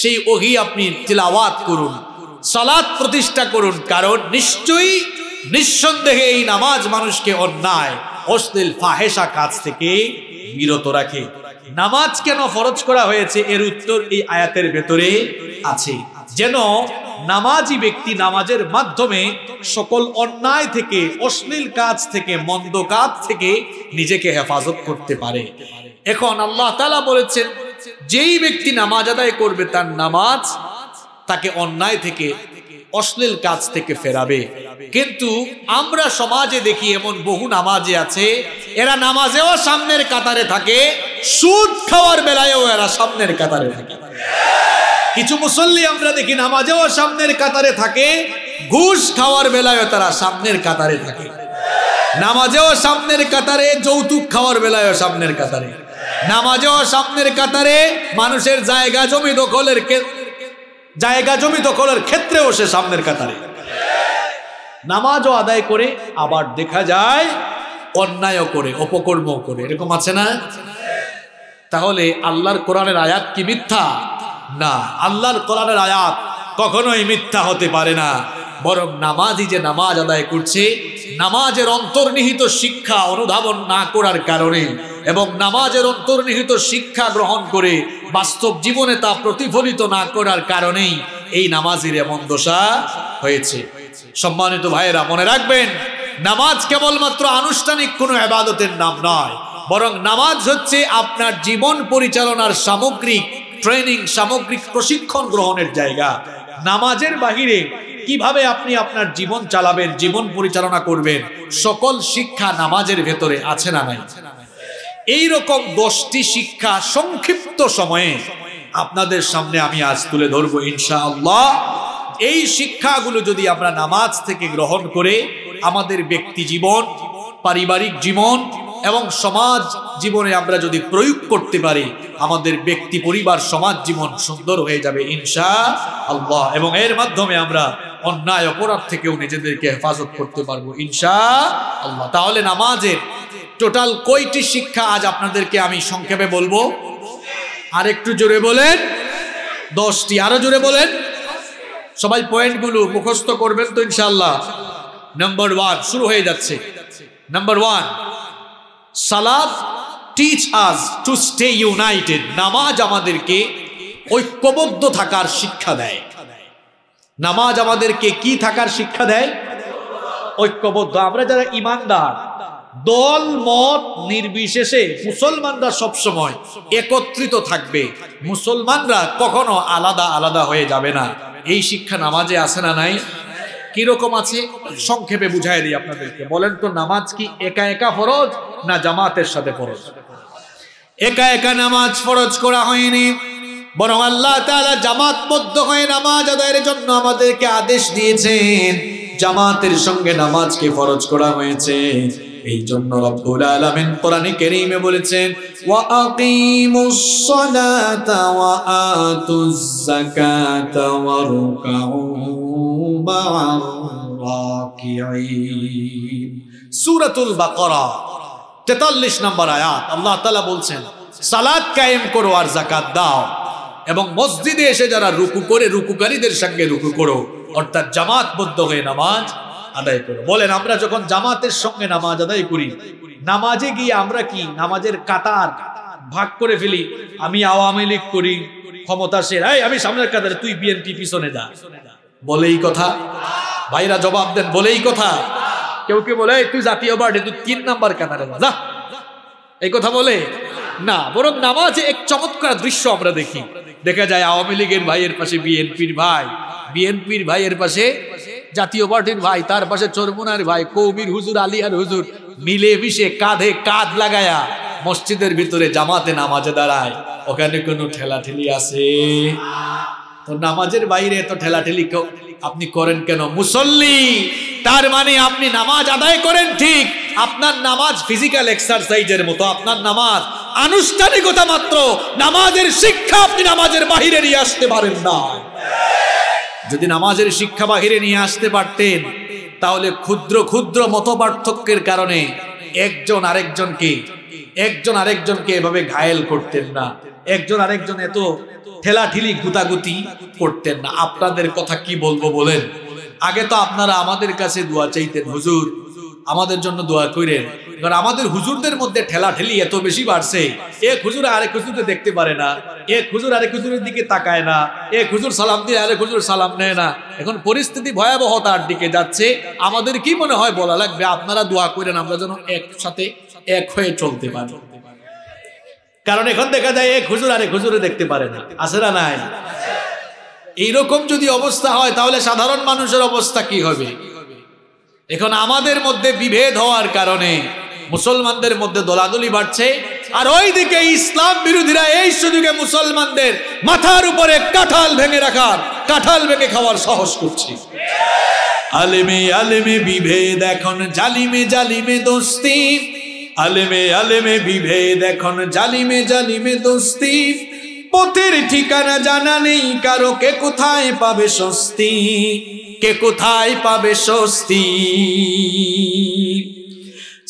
সেই ওহি আপনি তিলাওয়াত করুন সালাত প্রতিষ্ঠা করুন কারণ নিশ্চয়ই নিঃসন্দেহে এই নামাজ মানুষকে অন্যায় অশ্লীল ফাহেসা কাজ থেকে বিরত রাখে নামাজ কেন ফরজ করা হয়েছে এর উত্তর এই আয়াতের ভেতরে আছে যেন নামাজি ব্যক্তি নামাজের মাধ্যমে সকল অন্যায় থেকে অশ্লীল কাজ থেকে মন্দ কাজ থেকে নিজেকে হেফাজত করতে পারে এখন আল্লাহ তালা বলেছেন যেই ব্যক্তি নামাজ আদায় করবে তার নামাজ তাকে অন্যায় থেকে অশ্লীল কাজ থেকে ফেরাবে কিন্তু আমরা সমাজে দেখি এমন বহু নামাজে আছে এরা নামাজেও সামনের কাতারে থাকে সুদ খাওয়ার বেলায়ও এরা সামনের কাতারে থাকে কিছু মুসল্লি আমরা দেখি নামাজেও সামনের কাতারে থাকে ঘুষ খাওয়ার বেলায়ও তারা সামনের কাতারে থাকে নামাজেও সামনের কাতারে যৌতুক খাওয়ার বেলায়ও সামনের কাতারে নামাজেও সামনের কাতারে মানুষের জায়গা জমি দখলের জায়গা জমি দখলের ক্ষেত্রেও সে সামনের কাতারে নামাজও আদায় করে আবার দেখা যায় অন্যায়ও করে অপকর্ম করে এরকম আছে না তাহলে আল্লাহর কোরআনের আয়াত কি মিথ্যা না আল্লাহর কোরআনের আয়াত কখনোই মিথ্যা হতে পারে না বরং নামাজই যে নামাজ আদায় করছে নামাজের অন্তর্নিহিত শিক্ষা অনুধাবন না করার কারণে এবং নামাজের অন্তর্নিহিত শিক্ষা গ্রহণ করে বাস্তব জীবনে তা প্রতিফলিত না করার কারণেই এই নামাজের এমন দশা হয়েছে সম্মানিত ভাইয়েরা মনে রাখবেন নামাজ কেবলমাত্র আনুষ্ঠানিক কোনো আবাদতের নাম নয় বরং নামাজ হচ্ছে আপনার জীবন পরিচালনার সামগ্রিক ট্রেনিং সামগ্রিক প্রশিক্ষণ গ্রহণের জায়গা নামাজের বাহিরে কিভাবে আপনি আপনার জীবন চালাবেন জীবন পরিচালনা করবেন সকল শিক্ষা নামাজের ভেতরে আছে না নাই এইরকম দশটি শিক্ষা সংক্ষিপ্ত সময়ে আপনাদের সামনে আমি আজ তুলে ধরবো ইনশাআল্লাহ এই শিক্ষাগুলো যদি আমরা নামাজ থেকে গ্রহণ করে আমাদের ব্যক্তি জীবন পারিবারিক জীবন এবং সমাজ জীবনে আমরা যদি প্রয়োগ করতে পারি আমাদের ব্যক্তি পরিবার সমাজ জীবন সুন্দর হয়ে যাবে ইনশা আল্লাহ এবং এর মাধ্যমে আমরা অন্যায় অপরাধ থেকেও নিজেদেরকে হেফাজত করতে পারবো ইনশা আল্লাহ তাহলে নামাজের টোটাল কয়টি শিক্ষা আজ আপনাদেরকে আমি সংক্ষেপে বলবো আর একটু জোরে বলেন দশটি আরো জোরে বলেন সবাই পয়েন্টগুলো মুখস্থ করবেন তো ইনশাল্লাহ নাম্বার ওয়ান শুরু হয়ে যাচ্ছে নাম্বার ওয়ান সালাদ teach us to stay united নামাজ আমাদেরকে ঐক্যবদ্ধ থাকার শিক্ষা দেয় নামাজ আমাদেরকে কি থাকার শিক্ষা দেয় ঐক্যবদ্ধ আমরা যারা ইমানদার দল মত নির্বিশেষে মুসলমানরা সবসময় একত্রিত থাকবে মুসলমানরা কখনো আলাদা আলাদা হয়ে যাবে না এই শিক্ষা নামাজে আছে না নাই কিরকম আছে সংক্ষেপে বুঝাই দিই আপনাদেরকে বলেন তো নামাজ কি একা একা ফরজ না জামাতের সাথে ফরজ একা একা নামাজ ফরজ করা হয়নি বরং আল্লাহ তাআলা জামাতবদ্ধ হয়ে নামাজ আদায়ের জন্য আমাদেরকে আদেশ দিয়েছেন জামাতের সঙ্গে নামাজকে ফরজ করা হয়েছে এই জন্য রব্বুল আলামিন কোরআনে কারীমে বলেছেন ওয়া আকিমুস সালাতা ওয়া আতুজ যাকাতা ওয়া রুকাউ মা'আর রাকিঈন সূরাতুল বাকারা 43 নম্বর আয়াত আল্লাহ তাআলা বলছেন সালাত কায়েম করো আর যাকাত দাও এবং মসজিদে এসে যারা রুকু করে রুকুকারীদের সঙ্গে রুকু করো অর্থাৎ জামাতবদ্ধ হয়ে নামাজ আদায় করো বলেন আমরা যখন জামাতের সঙ্গে নামাজ আদায় করি নামাজে গিয়ে আমরা কি নামাজের কাতার ভাগ করে ফেলি আমি আওয়ামী লীগ করি ক্ষমতা সে এই আমি সামনের কাতারে তুই বিএনপি পিছনে যা বলেই কথা ভাইরা জবাব দেন বলেই কথা কেউ কে বলে তুই জাতীয় পার্টি তুই তিন নাম্বার কাতারে যা এই কথা বলে না বরং নামাজে এক চমৎকার দৃশ্য আমরা দেখি দেখা যায় আওয়ামী লীগের ভাইয়ের পাশে বিএনপির ভাই বিএনপির ভাইয়ের পাশে জাতীয় পার্টির ভাই তার পাশে চরমুনার ভাই কৌমির হুজুর আলিয়ার হুজুর মিলে মিশে কাঁধে কাঁধ লাগায়া মসজিদের ভিতরে জামাতে নামাজে দাঁড়ায় ওখানে কোনো ঠেলাঠেলি আছে তো নামাজের বাইরে এত ঠেলাঠেলি আপনি করেন কেন মুসল্লি তার মানে আপনি নামাজ আদায় করেন ঠিক আপনার নামাজ ফিজিক্যাল এক্সারসাইজের মতো আপনার নামাজ আনুষ্ঠানিকতা মাত্র নামাজের শিক্ষা আপনি নামাজের বাহিরে নিয়ে আসতে পারেন না যদি নামাজের শিক্ষা বাহিরে নিয়ে আসতে পারতেন তাহলে ক্ষুদ্র ক্ষুদ্র মত পার্থক্যের কারণে একজন আরেকজনকে একজন আরেকজনকে এভাবে ঘায়েল করতেন না একজন আরেকজন এত ঠেলাঠিলি গুতাগুতি করতেন না আপনাদের কথা কি বলবো বলেন আগে তো আপনারা আমাদের কাছে দোয়া চাইতেন হুজুর আমাদের জন্য দোয়া করেন এবার আমাদের হুজুরদের মধ্যে ঠেলা ঠেলি এত বেশি বাড়ছে এক হুজুর আরেক হুজুরকে দেখতে পারে না এক হুজুর আরেক হুজুরের দিকে তাকায় না এক হুজুর সালাম দিয়ে আরেক হুজুর সালাম নেয় না এখন পরিস্থিতি ভয়াবহতার দিকে যাচ্ছে আমাদের কি মনে হয় বলা লাগবে আপনারা দোয়া করেন আমরা যেন একসাথে এক হয়ে চলতে পারি কারণ এখন দেখা যায় এক হুজুর আরেক হুজুরে দেখতে পারে না আছে না নাই এইরকম যদি অবস্থা হয় তাহলে সাধারণ মানুষের অবস্থা কি হবে এখন আমাদের মধ্যে বিভেদ হওয়ার কারণে মুসলমানদের মধ্যে দোলাদুলি বাড়ছে আর ওইদিকে ইসলাম বিরোধীরা এই সুযোগে মুসলমানদের মাথার উপরে কাঁঠাল ভেঙে রাখার কাঁঠাল ভেঙে খাওয়ার সাহস করছে আলেমে আলেমে বিভেদ এখন জালিমে জালিমে দোস্তি আলেমে আলেমে বিভেদ এখন জালিমে জালিমে দোস্তি পথের ঠিকানা জানা নেই কারো কে কোথায় পাবে স্বস্তি কে কোথায় পাবে স্বস্তি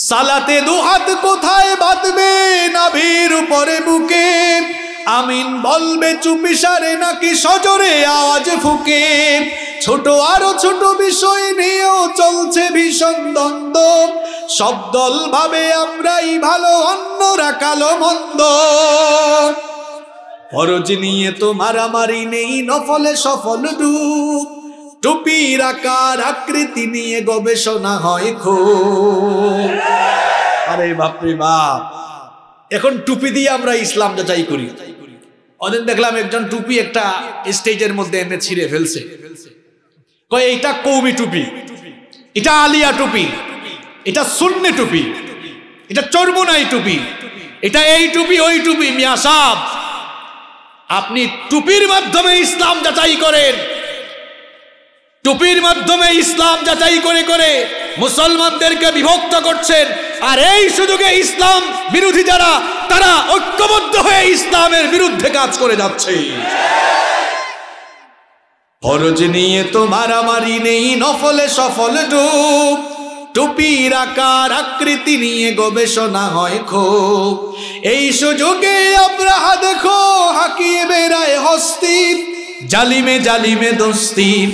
সালাতে দুহাত কোথায় বাঁধবে নাভির উপরে বুকে আমিন বলবে সারে নাকি সজরে আওয়াজ ফুকে ছোট আরো ছোট বিষয় নিয়েও চলছে ভীষণ দ্বন্দ্ব সব দল ভাবে আমরাই ভালো অন্যরা কালো মন্দ ফরজ নিয়ে তো মারামারি নেই নফলে সফল ডুব টুপির আকার আকৃতি নিয়ে গবেষণা হয় খো আরে বাপরে বাপ এখন টুপি দিয়ে আমরা ইসলাম যাচাই করি অদিন দেখলাম একজন টুপি একটা স্টেজের মধ্যে এনে ছিঁড়ে ফেলছে কয় এটা কৌমি টুপি এটা আলিয়া টুপি এটা সুন্নি টুপি এটা চর্মনাই টুপি এটা এই টুপি ওই টুপি মিয়া সাহ আপনি টুপির মাধ্যমে ইসলাম যাচাই করেন টুপির মাধ্যমে ইসলাম যাচাই করে করে মুসলমানদেরকে বিভক্ত করছেন আর এই সুযোগে ইসলাম বিরোধী যারা তারা ঐক্যবদ্ধ হয়ে ইসলামের বিরুদ্ধে কাজ করে যাচ্ছে ফরজ নিয়ে তো মারামারি নেই নফলে সফল ডুব টুপির আকার আকৃতি নিয়ে গবেষণা হয় খো এই সুযোগে আমরা দেখো হাকিয়ে বেড়ায় হস্তির জালিমে জালিমে দোস্তির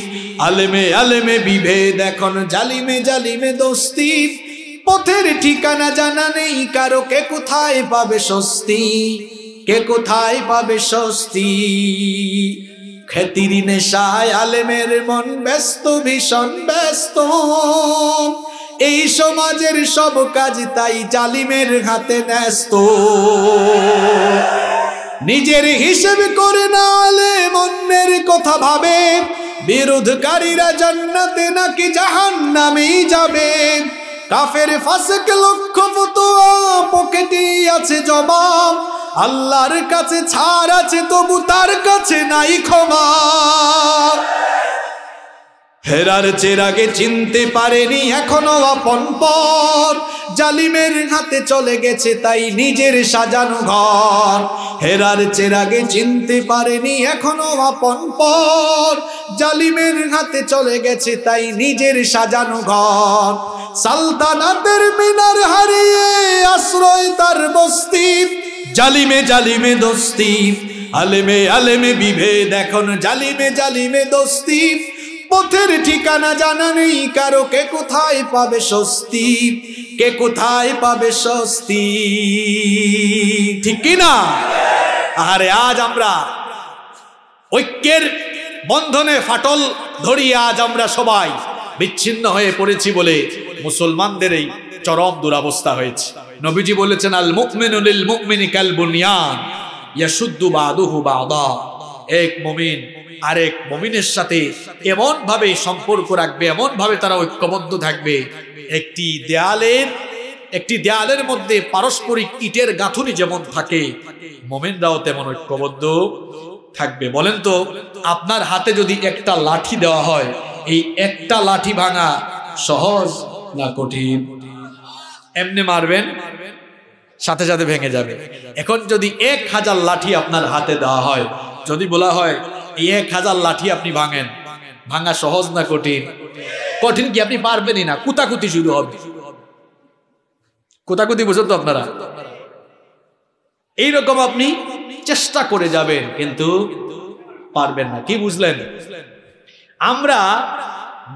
আলেমে আলেমে বিভেদ এখন জালিমে জালিমে দোস্তির পথের ঠিকানা জানা নেই কারো কে কোথায় পাবে স্বস্তি কে কোথায় পাবে স্বস্তি খেতির নেশায় আলেমের মন ব্যস্ত ভীষণ ব্যস্ত এই সমাজের সব কাজ তাই জালিমের হাতে ন্যস্ত নিজের হিসেব করে না আলে কথা ভাবে বিরোধকারীরা জান্নাতে নাকি জাহান নামেই যাবে কাফের ফাঁসেক লক্ষ ফতোয়া পকেটেই আছে জবাব আল্লাহর কাছে ছাড় আছে তবু তার কাছে নাই ক্ষমা হেরার চেরাগে চিনতে পারেনি এখনো আপন পর জালিমের হাতে চলে গেছে তাই নিজের সাজানো ঘর হেরার চেরাগে চিনতে পারেনি এখনো আপন পর জালিমের হাতে চলে গেছে তাই নিজের সাজানো ঘর সালতানাতের মিনার হারিয়ে আশ্রয় তার বস্তি জালিমে জালিমে দস্তি আলেমে আলেমে বিভেদ এখন জালিমে জালিমে দোস্তিফ পথের ঠিকানা জানা নেই কারো কে কোথায় পাবে স্বস্তি কে কোথায় পাবে স্বস্তি ঠিক কিনা আরে আজ আমরা ঐক্যের বন্ধনে ফাটল ধরিয়ে আজ আমরা সবাই বিচ্ছিন্ন হয়ে পড়েছি বলে মুসলমানদের এই চরম দুরাবস্থা হয়েছে নবীজি বলেছেন আল মুকমিনুল মুকমিনি কাল বুনিয়ান ইয়াশুদ্দু বাদুহু বাদা এক মমিন আরেক মমিনের সাথে এমন ভাবে সম্পর্ক রাখবে এমন ভাবে তারা ঐক্যবদ্ধ থাকবে একটি দেয়ালের একটি দেয়ালের মধ্যে পারস্পরিক ইটের গাঁথুনি যেমন থাকে মমিনরাও তেমন ঐক্যবদ্ধ থাকবে বলেন তো আপনার হাতে যদি একটা লাঠি দেওয়া হয় এই একটা লাঠি ভাঙা সহজ না কঠিন এমনি মারবেন সাথে সাথে ভেঙে যাবে এখন যদি এক হাজার লাঠি আপনার হাতে দেওয়া হয় যদি বলা হয় এক হাজার লাঠি আপনি ভাঙেন ভাঙা সহজ না কঠিন কঠিন কি আপনি পারবেনই না কুতাকুতি শুরু হবে কুতাকুতি বুঝেন তো আপনারা এইরকম আপনি চেষ্টা করে যাবেন কিন্তু পারবেন না কি বুঝলেন আমরা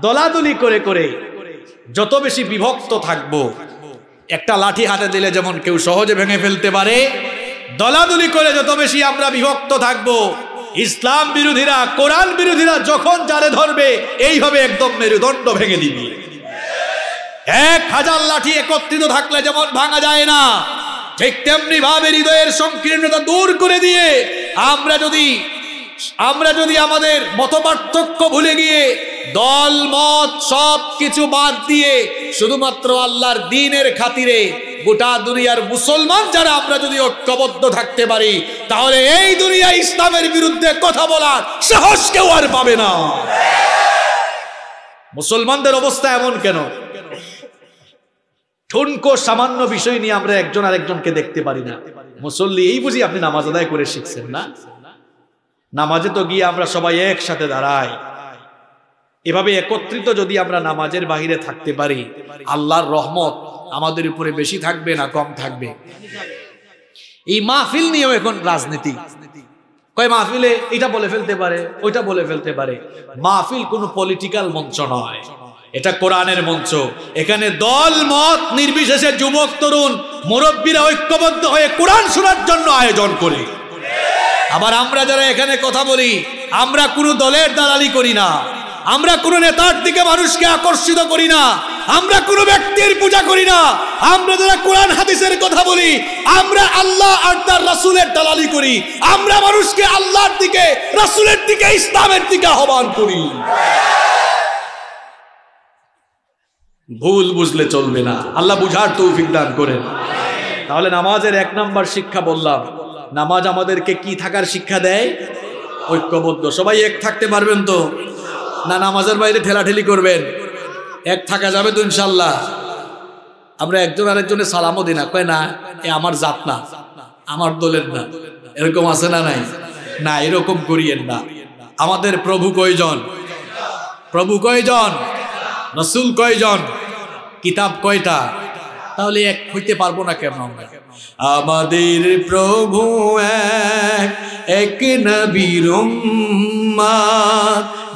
দলাদলি করে করে যত বেশি বিভক্ত থাকব একটা লাঠি হাতে দিলে যেমন কেউ সহজে ভেঙে ফেলতে পারে দলাদলি করে যত বেশি আমরা বিভক্ত থাকব ইসলাম বিরোধীরা কোরআন বিরোধীরা যখন জালে ধরবে এইভাবে একদম মেরুদণ্ড ভেঙে দিবে এক হাজার লাঠি একত্রিত থাকলে যেমন ভাঙা যায় না ঠিক তেমনি ভাবে হৃদয়ের সংকীর্ণতা দূর করে দিয়ে আমরা যদি আমরা যদি আমাদের মত ভুলে গিয়ে দল মত সব কিছু বাদ দিয়ে শুধুমাত্র আল্লাহর দিনের খাতিরে গোটা দুনিয়ার মুসলমান যারা আমরা যদি ঐক্যবদ্ধ থাকতে পারি তাহলে এই দুনিয়া ইসলামের বিরুদ্ধে কথা বলার সাহস কেউ আর পাবে না মুসলমানদের অবস্থা এমন কেন ঠুনকো সামান্য বিষয় নিয়ে আমরা একজন আরেকজনকে দেখতে পারি না মুসল্লি এই বুঝি আপনি নামাজ আদায় করে শিখছেন না নামাজে তো গিয়ে আমরা সবাই একসাথে দাঁড়াই এভাবে একত্রিত যদি আমরা নামাজের বাহিরে থাকতে পারি আল্লাহর রহমত আমাদের উপরে বেশি থাকবে না কম থাকবে এই মাহফিল নিয়েও এখন রাজনীতি কয় মাহফিলে এটা বলে ফেলতে পারে ওইটা বলে ফেলতে পারে মাহফিল কোনো পলিটিক্যাল মঞ্চ নয় এটা কোরআনের মঞ্চ এখানে দল মত নির্বিশেষে যুবক তরুণ মুরব্বীরা ঐক্যবদ্ধ হয়ে কোরআন শোনার জন্য আয়োজন করে আবার আমরা যারা এখানে কথা বলি আমরা কোনো দলের দালালি করি না আমরা কোনো নেতার দিকে মানুষকে আকর্ষিত করি না আমরা কোনো ব্যক্তির পূজা করি না আমরা যারা কোরআন হাদিসের কথা বলি আমরা আল্লাহ আর তার রাসুলের দালালি করি আমরা মানুষকে আল্লাহর দিকে রাসুলের দিকে ইসলামের দিকে আহ্বান করি ভুল বুঝলে চলবে না আল্লাহ বুঝার তো অভিজ্ঞান করেন তাহলে নামাজের এক নম্বর শিক্ষা বললাম নামাজ আমাদেরকে কি থাকার শিক্ষা দেয় ঐক্যবদ্ধ সবাই এক থাকতে পারবেন তো না নামাজের বাইরে ঠেলাঠেলি করবেন এক থাকা যাবে তো ইনশাল্লাহ আমরা একজন আরেকজনের সালামও দিই না কয় না এ আমার জাত না আমার দলের না এরকম আছে না নাই না এরকম করিয়েন না আমাদের প্রভু কয়জন প্রভু কয়জন রসুল কয়জন কিতাব কয়টা তাহলে এক হইতে পারবো না কেন আমরা আমাদের প্রভু এক এক নবীর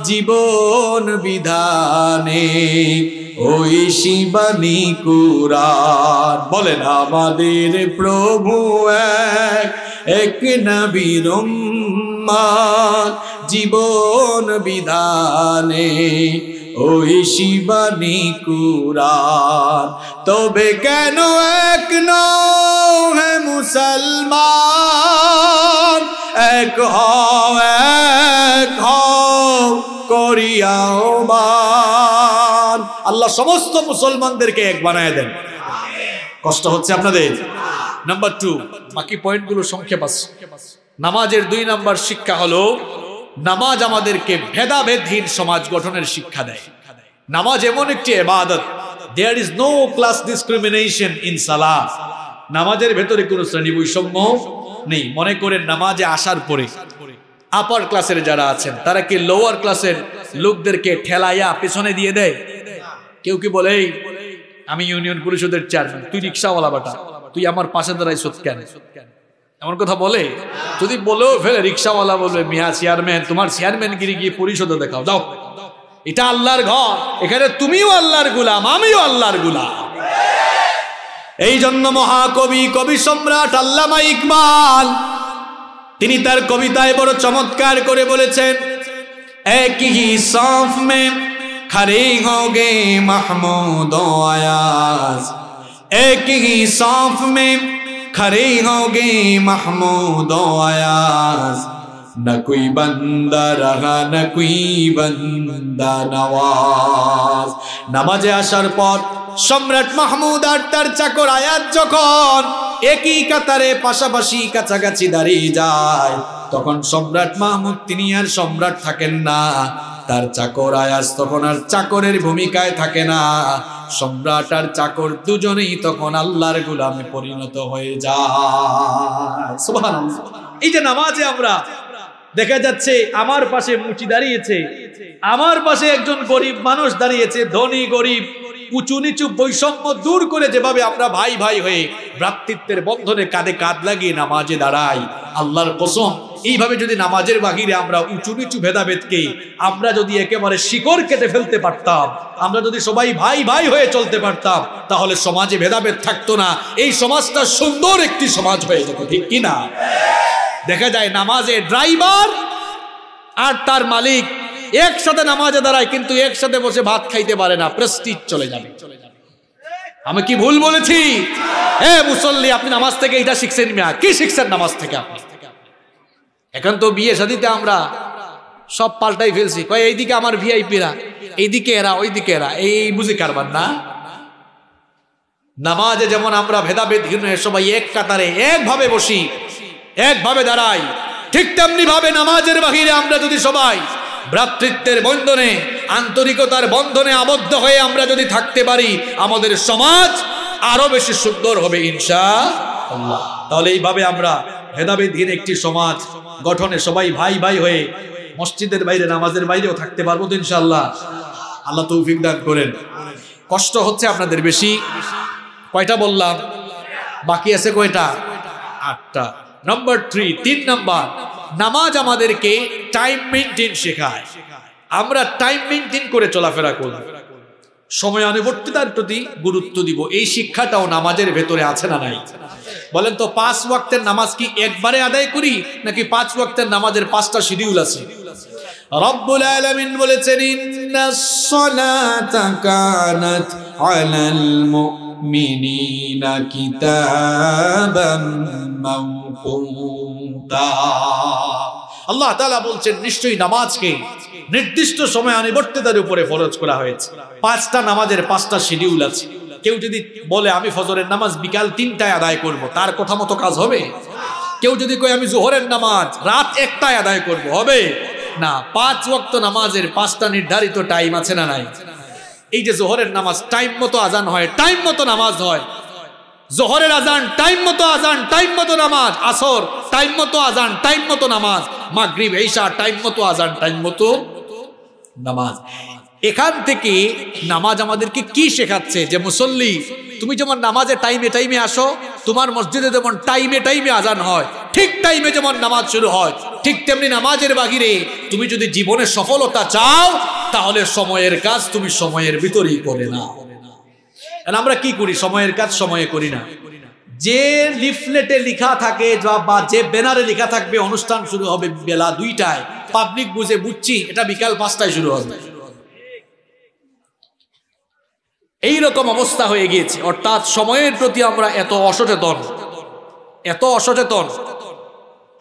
জীবন বিধানে ওই শিবানী কুরান বলেন আমাদের প্রভু এক এক নবীর জীবন বিধানে ওই শিবানী কুরান তবে কেন এক নয় ہے হ্যাঁ মুসলমান এক হও এক হও করিয়া আল্লাহ সমস্ত মুসলমানদেরকে এক বানায় দেন কষ্ট হচ্ছে আপনাদের নাম্বার টু বাকি পয়েন্টগুলো সংক্ষেপ আছে নামাজের দুই নাম্বার শিক্ষা হলো নামাজ আমাদেরকে ভেদাভেদহীন সমাজ গঠনের শিক্ষা দেয় নামাজ এমন একটি এবাদত there is no class discrimination in সালাহ নামাজের ভেতরে কোনো শ্রেণী বৈষম্য নেই মনে করেন নামাজে আসার পরে আপার ক্লাসের যারা আছেন তারা কি লোয়ার ক্লাসের লোকদেরকে ঠেলাইয়া পেছনে দিয়ে দেয় কেউ কি বলে আমি ইউনিয়ন পরিষদের চেয়ারম্যান তুই রিক্সাওয়ালা বাটা তুই আমার পাশে সত কেন এমন কথা বলে যদি বলেও ফেলে রিক্সাওয়ালা বলবে মিয়া চেয়ারম্যান তোমার চেয়ারম্যান গিরি গিয়ে পরিষদে দেখাও যাও এটা আল্লাহর ঘর এখানে তুমিও আল্লাহর গুলাম আমিও আল্লাহর গুলাম এই জন্য মহাকবি কবি সম্রাট আল্লামা ইকবাল তিনি তার কবিতায় বড় চমৎকার করে বলেছেন একই সফ মে খারে হোগে মাহমুদ আয়াজ একই সফ মে খারে হোগে মাহমুদ আয়াজ نہ کوئی بندہ رہا نہ নওয়াজ নামাজে আসার পর সম্রাট মাহমুদ আর তার চাকর আয়াত যখন একই কাতারে পাশাপাশি কাছাকাছি দাঁড়িয়ে যায় তখন সম্রাট মাহমুদ তিনি আর সম্রাট থাকেন না তার চাকর আয়াস তখন আর চাকরের ভূমিকায় থাকে না সম্রাট আর চাকর দুজনেই তখন আল্লাহর গুলামে পরিণত হয়ে যায় এই যে নামাজে আমরা দেখা যাচ্ছে আমার পাশে মুচি দাঁড়িয়েছে আমার পাশে একজন গরিব মানুষ দাঁড়িয়েছে ধনী গরিব উঁচু নিচু বৈষম্য দূর করে যেভাবে আমরা ভাই ভাই হয়ে ভ্রাতৃত্বের বন্ধনে কাঁধে কাঁধ লাগিয়ে নামাজে দাঁড়াই আল্লাহর কোসম এইভাবে যদি নামাজের বাহিরে আমরা উঁচু নিচু ভেদাভেদকে আমরা যদি একেবারে শিকড় কেটে ফেলতে পারতাম আমরা যদি সবাই ভাই ভাই হয়ে চলতে পারতাম তাহলে সমাজে ভেদাভেদ থাকতো না এই সমাজটা সুন্দর একটি সমাজ হয়ে যেত ঠিক কিনা দেখা যায় নামাজে ড্রাইভার আর তার মালিক একসাথে নামাজে দাঁড়ায় কিন্তু একসাথে বসে ভাত খাইতে পারে না প্রেস্টিজ চলে যাবে আমি কি ভুল বলেছি হ্যাঁ মুসল্লি আপনি নামাজ থেকে এটা শিখছেন মিয়া কি শিখছেন নামাজ থেকে আপনি এখন তো বিয়ে সাদিতে আমরা সব পাল্টাই ফেলছি কয় এইদিকে আমার ভিআইপিরা এইদিকে এরা ওইদিকে এরা এই বুঝি কারবার না নামাজে যেমন আমরা ভেদাভেদ ঘিরে সবাই এক কাতারে একভাবে বসি একভাবে দাঁড়াই ঠিক তেমনিভাবে নামাজের বাহিরে আমরা যদি সবাই ভ্রাতৃত্বের বন্ধনে আন্তরিকতার বন্ধনে আবদ্ধ হয়ে আমরা যদি থাকতে পারি আমাদের সমাজ আরো বেশি সুন্দর হবে ইনসা তাহলে এইভাবে আমরা ভেদাভেদহীন একটি সমাজ গঠনে সবাই ভাই ভাই হয়ে মসজিদের বাইরে নামাজের বাইরেও থাকতে পারবো তো ইনশাল্লাহ আল্লাহ তৌফিক দান করেন কষ্ট হচ্ছে আপনাদের বেশি কয়টা বললাম বাকি আছে কয়টা আটটা নম্বর থ্রি তিন নম্বর নামাজ আমাদেরকে টাইম মেনটেন শেখায় আমরা টাইম মেনটেন করে চলাফেরা করব অনুবর্তিতার প্রতি গুরুত্ব দিব এই শিক্ষাটাও নামাজের ভেতরে আছে না নাই বলেন তো পাঁচ ওয়াক্তের নামাজ কি একবারে আদায় করি নাকি পাঁচ ওয়াক্তের নামাজের পাঁচটা শিডিউল আছে রব্বুল আলামিন বলেছেন ইন্নাস সালাতা কানাত আলাল মুমিন المؤمنين كتابا موقوتا আল্লাহ তালা বলছেন নিশ্চয়ই নামাজকে নির্দিষ্ট সময় অনিবর্তিতার উপরে ফরজ করা হয়েছে পাঁচটা নামাজের পাঁচটা শিডিউল আছে কেউ যদি বলে আমি ফজরের নামাজ বিকাল তিনটায় আদায় করব তার কথা মতো কাজ হবে কেউ যদি কয় আমি জোহরের নামাজ রাত একটায় আদায় করব হবে না পাঁচ ওক্ত নামাজের পাঁচটা নির্ধারিত টাইম আছে না নাই এই যে জোহরের নামাজ টাইম মতো আজান হয় টাইম মতো নামাজ হয় জোহরের আজান টাইম মতো আজান টাইম মতো নামাজ আসর টাইম মতো আজান টাইম মতো নামাজ মাগরিব এইসা টাইম মতো আজান টাইম মতো নামাজ এখান থেকে নামাজ আমাদেরকে কি শেখাচ্ছে যে মুসল্লি তুমি যেমন নামাজে টাইমে টাইমে আসো তোমার মসজিদে যেমন টাইমে টাইমে আজান হয় ঠিক টাইমে যেমন নামাজ শুরু হয় ঠিক তেমনি নামাজের বাহিরে তুমি যদি জীবনে সফলতা চাও তাহলে সময়ের কাজ তুমি সময়ের ভিতরেই করে না আমরা কি করি সময়ের কাজ সময়ে করি না যে লিফলেটে লিখা থাকে বা যে ব্যানারে লিখা থাকবে অনুষ্ঠান শুরু হবে বেলা দুইটায় পাবলিক বুঝে বুঝছি এটা বিকাল পাঁচটায় শুরু হবে এই রকম অবস্থা হয়ে গিয়েছে অর্থাৎ সময়ের প্রতি আমরা এত অসচেতন এত অসচেতন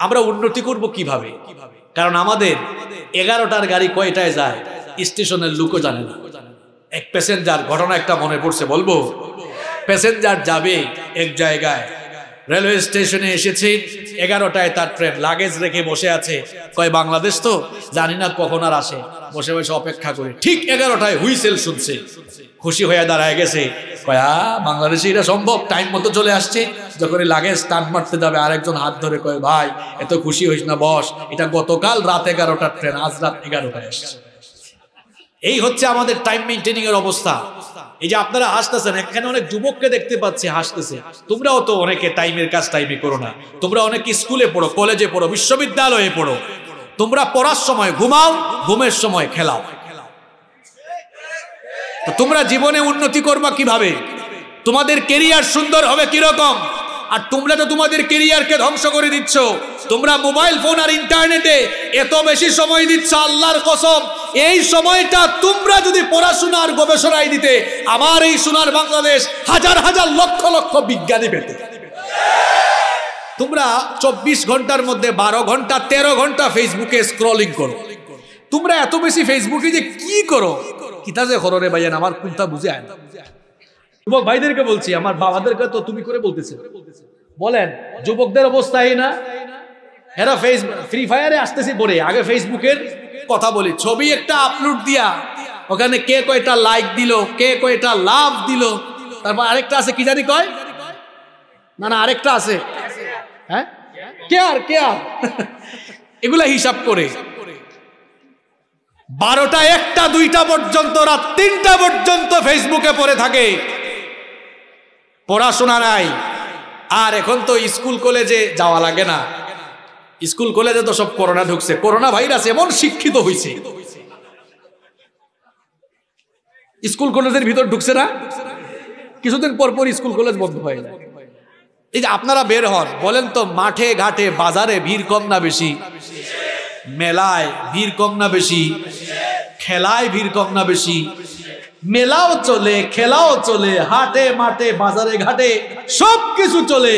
আমরা উন্নতি করব কিভাবে কারণ আমাদের এগারোটার গাড়ি কয়টায় যায় স্টেশনের লুকও জানে না এক প্যাসেঞ্জার ঘটনা একটা মনে পড়ছে বলবো প্যাসেঞ্জার যাবে এক জায়গায় রেলওয়ে স্টেশনে এসেছে এগারোটায় তার ট্রেন লাগেজ রেখে বসে আছে কয় বাংলাদেশ তো জানি না কখন আর আসে বসে বসে অপেক্ষা করে ঠিক এগারোটায় হুইসেল শুনছে খুশি হয়ে দাঁড়ায় গেছে কয়া বাংলাদেশে এটা সম্ভব টাইম মতো চলে আসছে যখন লাগেজ টান মারতে যাবে আরেকজন হাত ধরে কয় ভাই এত খুশি হইস না বস এটা গতকাল রাত এগারোটার ট্রেন আজ রাত এগারোটায় আসছে এই হচ্ছে আমাদের টাইম মেনটেনিং এর অবস্থা এই যে আপনারা হাসতেছেন এখানে অনেক যুবককে দেখতে পাচ্ছি হাসতেছে তোমরাও তো অনেকে টাইমের কাজ টাইমে করো না তোমরা অনেক স্কুলে পড়ো কলেজে পড়ো বিশ্ববিদ্যালয়ে পড়ো তোমরা পড়ার সময় ঘুমাও ঘুমের সময় খেলাও তো তোমরা জীবনে উন্নতি করবা কিভাবে তোমাদের কেরিয়ার সুন্দর হবে কিরকম আর তোমরা তো তোমাদের কেরিয়ারকে ধ্বংস করে দিচ্ছ তোমরা মোবাইল ফোন আর ইন্টারনেটে এত বেশি সময় দিচ্ছ আল্লাহর কসম এই সময়টা তোমরা যদি পড়াশোনার গবেষণায় দিতে আমার এই সোনার বাংলাদেশ হাজার হাজার লক্ষ লক্ষ বিজ্ঞানী পেতে তোমরা চব্বিশ ঘন্টার মধ্যে বারো ঘন্টা ১৩ ঘন্টা ফেসবুকে স্ক্রলিং করো তোমরা এত বেশি ফেসবুকে যে কি করো কিতাজে হররে ভাইয়ান আমার কোনটা বুঝে আয় যুবক ভাইদেরকে বলছি আমার বাবাদেরকে তো তুমি করে বলতেছে বলেন যুবকদের অবস্থা এই না এরা ফেসবুক ফ্রি ফায়ারে আসতেছে পরে আগে ফেসবুকের কথা বলি ছবি একটা আপলোড দিয়া ওখানে কে কয়টা লাইক দিল কে কয়টা লাভ দিল তারপর আরেকটা আছে কি জানি কয় না না আরেকটা আছে হ্যাঁ কে আর কে আর এগুলা হিসাব করে বারোটা একটা দুইটা পর্যন্ত রাত তিনটা পর্যন্ত ফেসবুকে পড়ে থাকে পড়াশোনা নাই আর এখন তো স্কুল কলেজে যাওয়া লাগে না স্কুল কলেজে তো সব করোনা ঢুকছে করোনা ভাইরাস এমন শিক্ষিত হয়েছে স্কুল কলেজের ভিতর ঢুকছে না কিছুদিন পর পর স্কুল কলেজ বন্ধ হয়ে যায় এই যে আপনারা বের হন বলেন তো মাঠে ঘাটে বাজারে ভিড় কম না বেশি মেলায় ভিড় কম না বেশি খেলায় ভিড় কম না বেশি মেলাও চলে খেলাও চলে হাটে মাঠে বাজারে ঘাটে সব কিছু চলে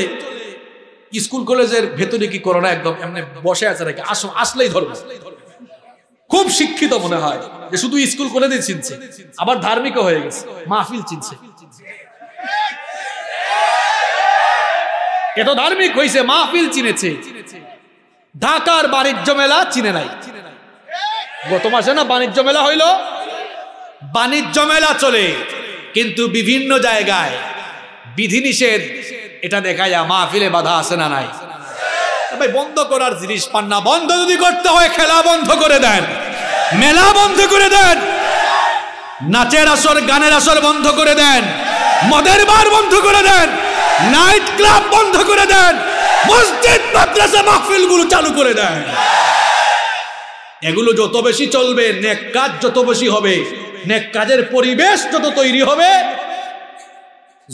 স্কুল কলেজের ভেতরে কি করোনা একদম এমনি বসে আছে নাকি আসো আসলেই ধরবে খুব শিক্ষিত মনে হয় যে শুধু স্কুল কলেজে চিনছে আবার ধার্মিকও হয়ে গেছে মাহফিল চিনছে এত ধার্মিক হয়েছে মাহফিল চিনেছে ঢাকার বাণিজ্য মেলা চিনে নাই গত মাসে না বাণিজ্য মেলা হইল বাণিজ্য মেলা চলে কিন্তু বিভিন্ন জায়গায় বিধিনিষেধ এটা যায় মাহফিলে বাধা আসে না নাই তবে বন্ধ করার জিনিস পান না বন্ধ যদি করতে হয় খেলা বন্ধ করে দেন মেলা বন্ধ করে দেন নাচের আসর গানের আসর বন্ধ করে দেন মদের বার বন্ধ করে দেন নাইট ক্লাব বন্ধ করে দেন মসজিদ মাদ্রাসা গুলো চালু করে দেয় এগুলো যত বেশি চলবে নেক কাজ যত বেশি হবে নেক কাজের পরিবেশ যত তৈরি হবে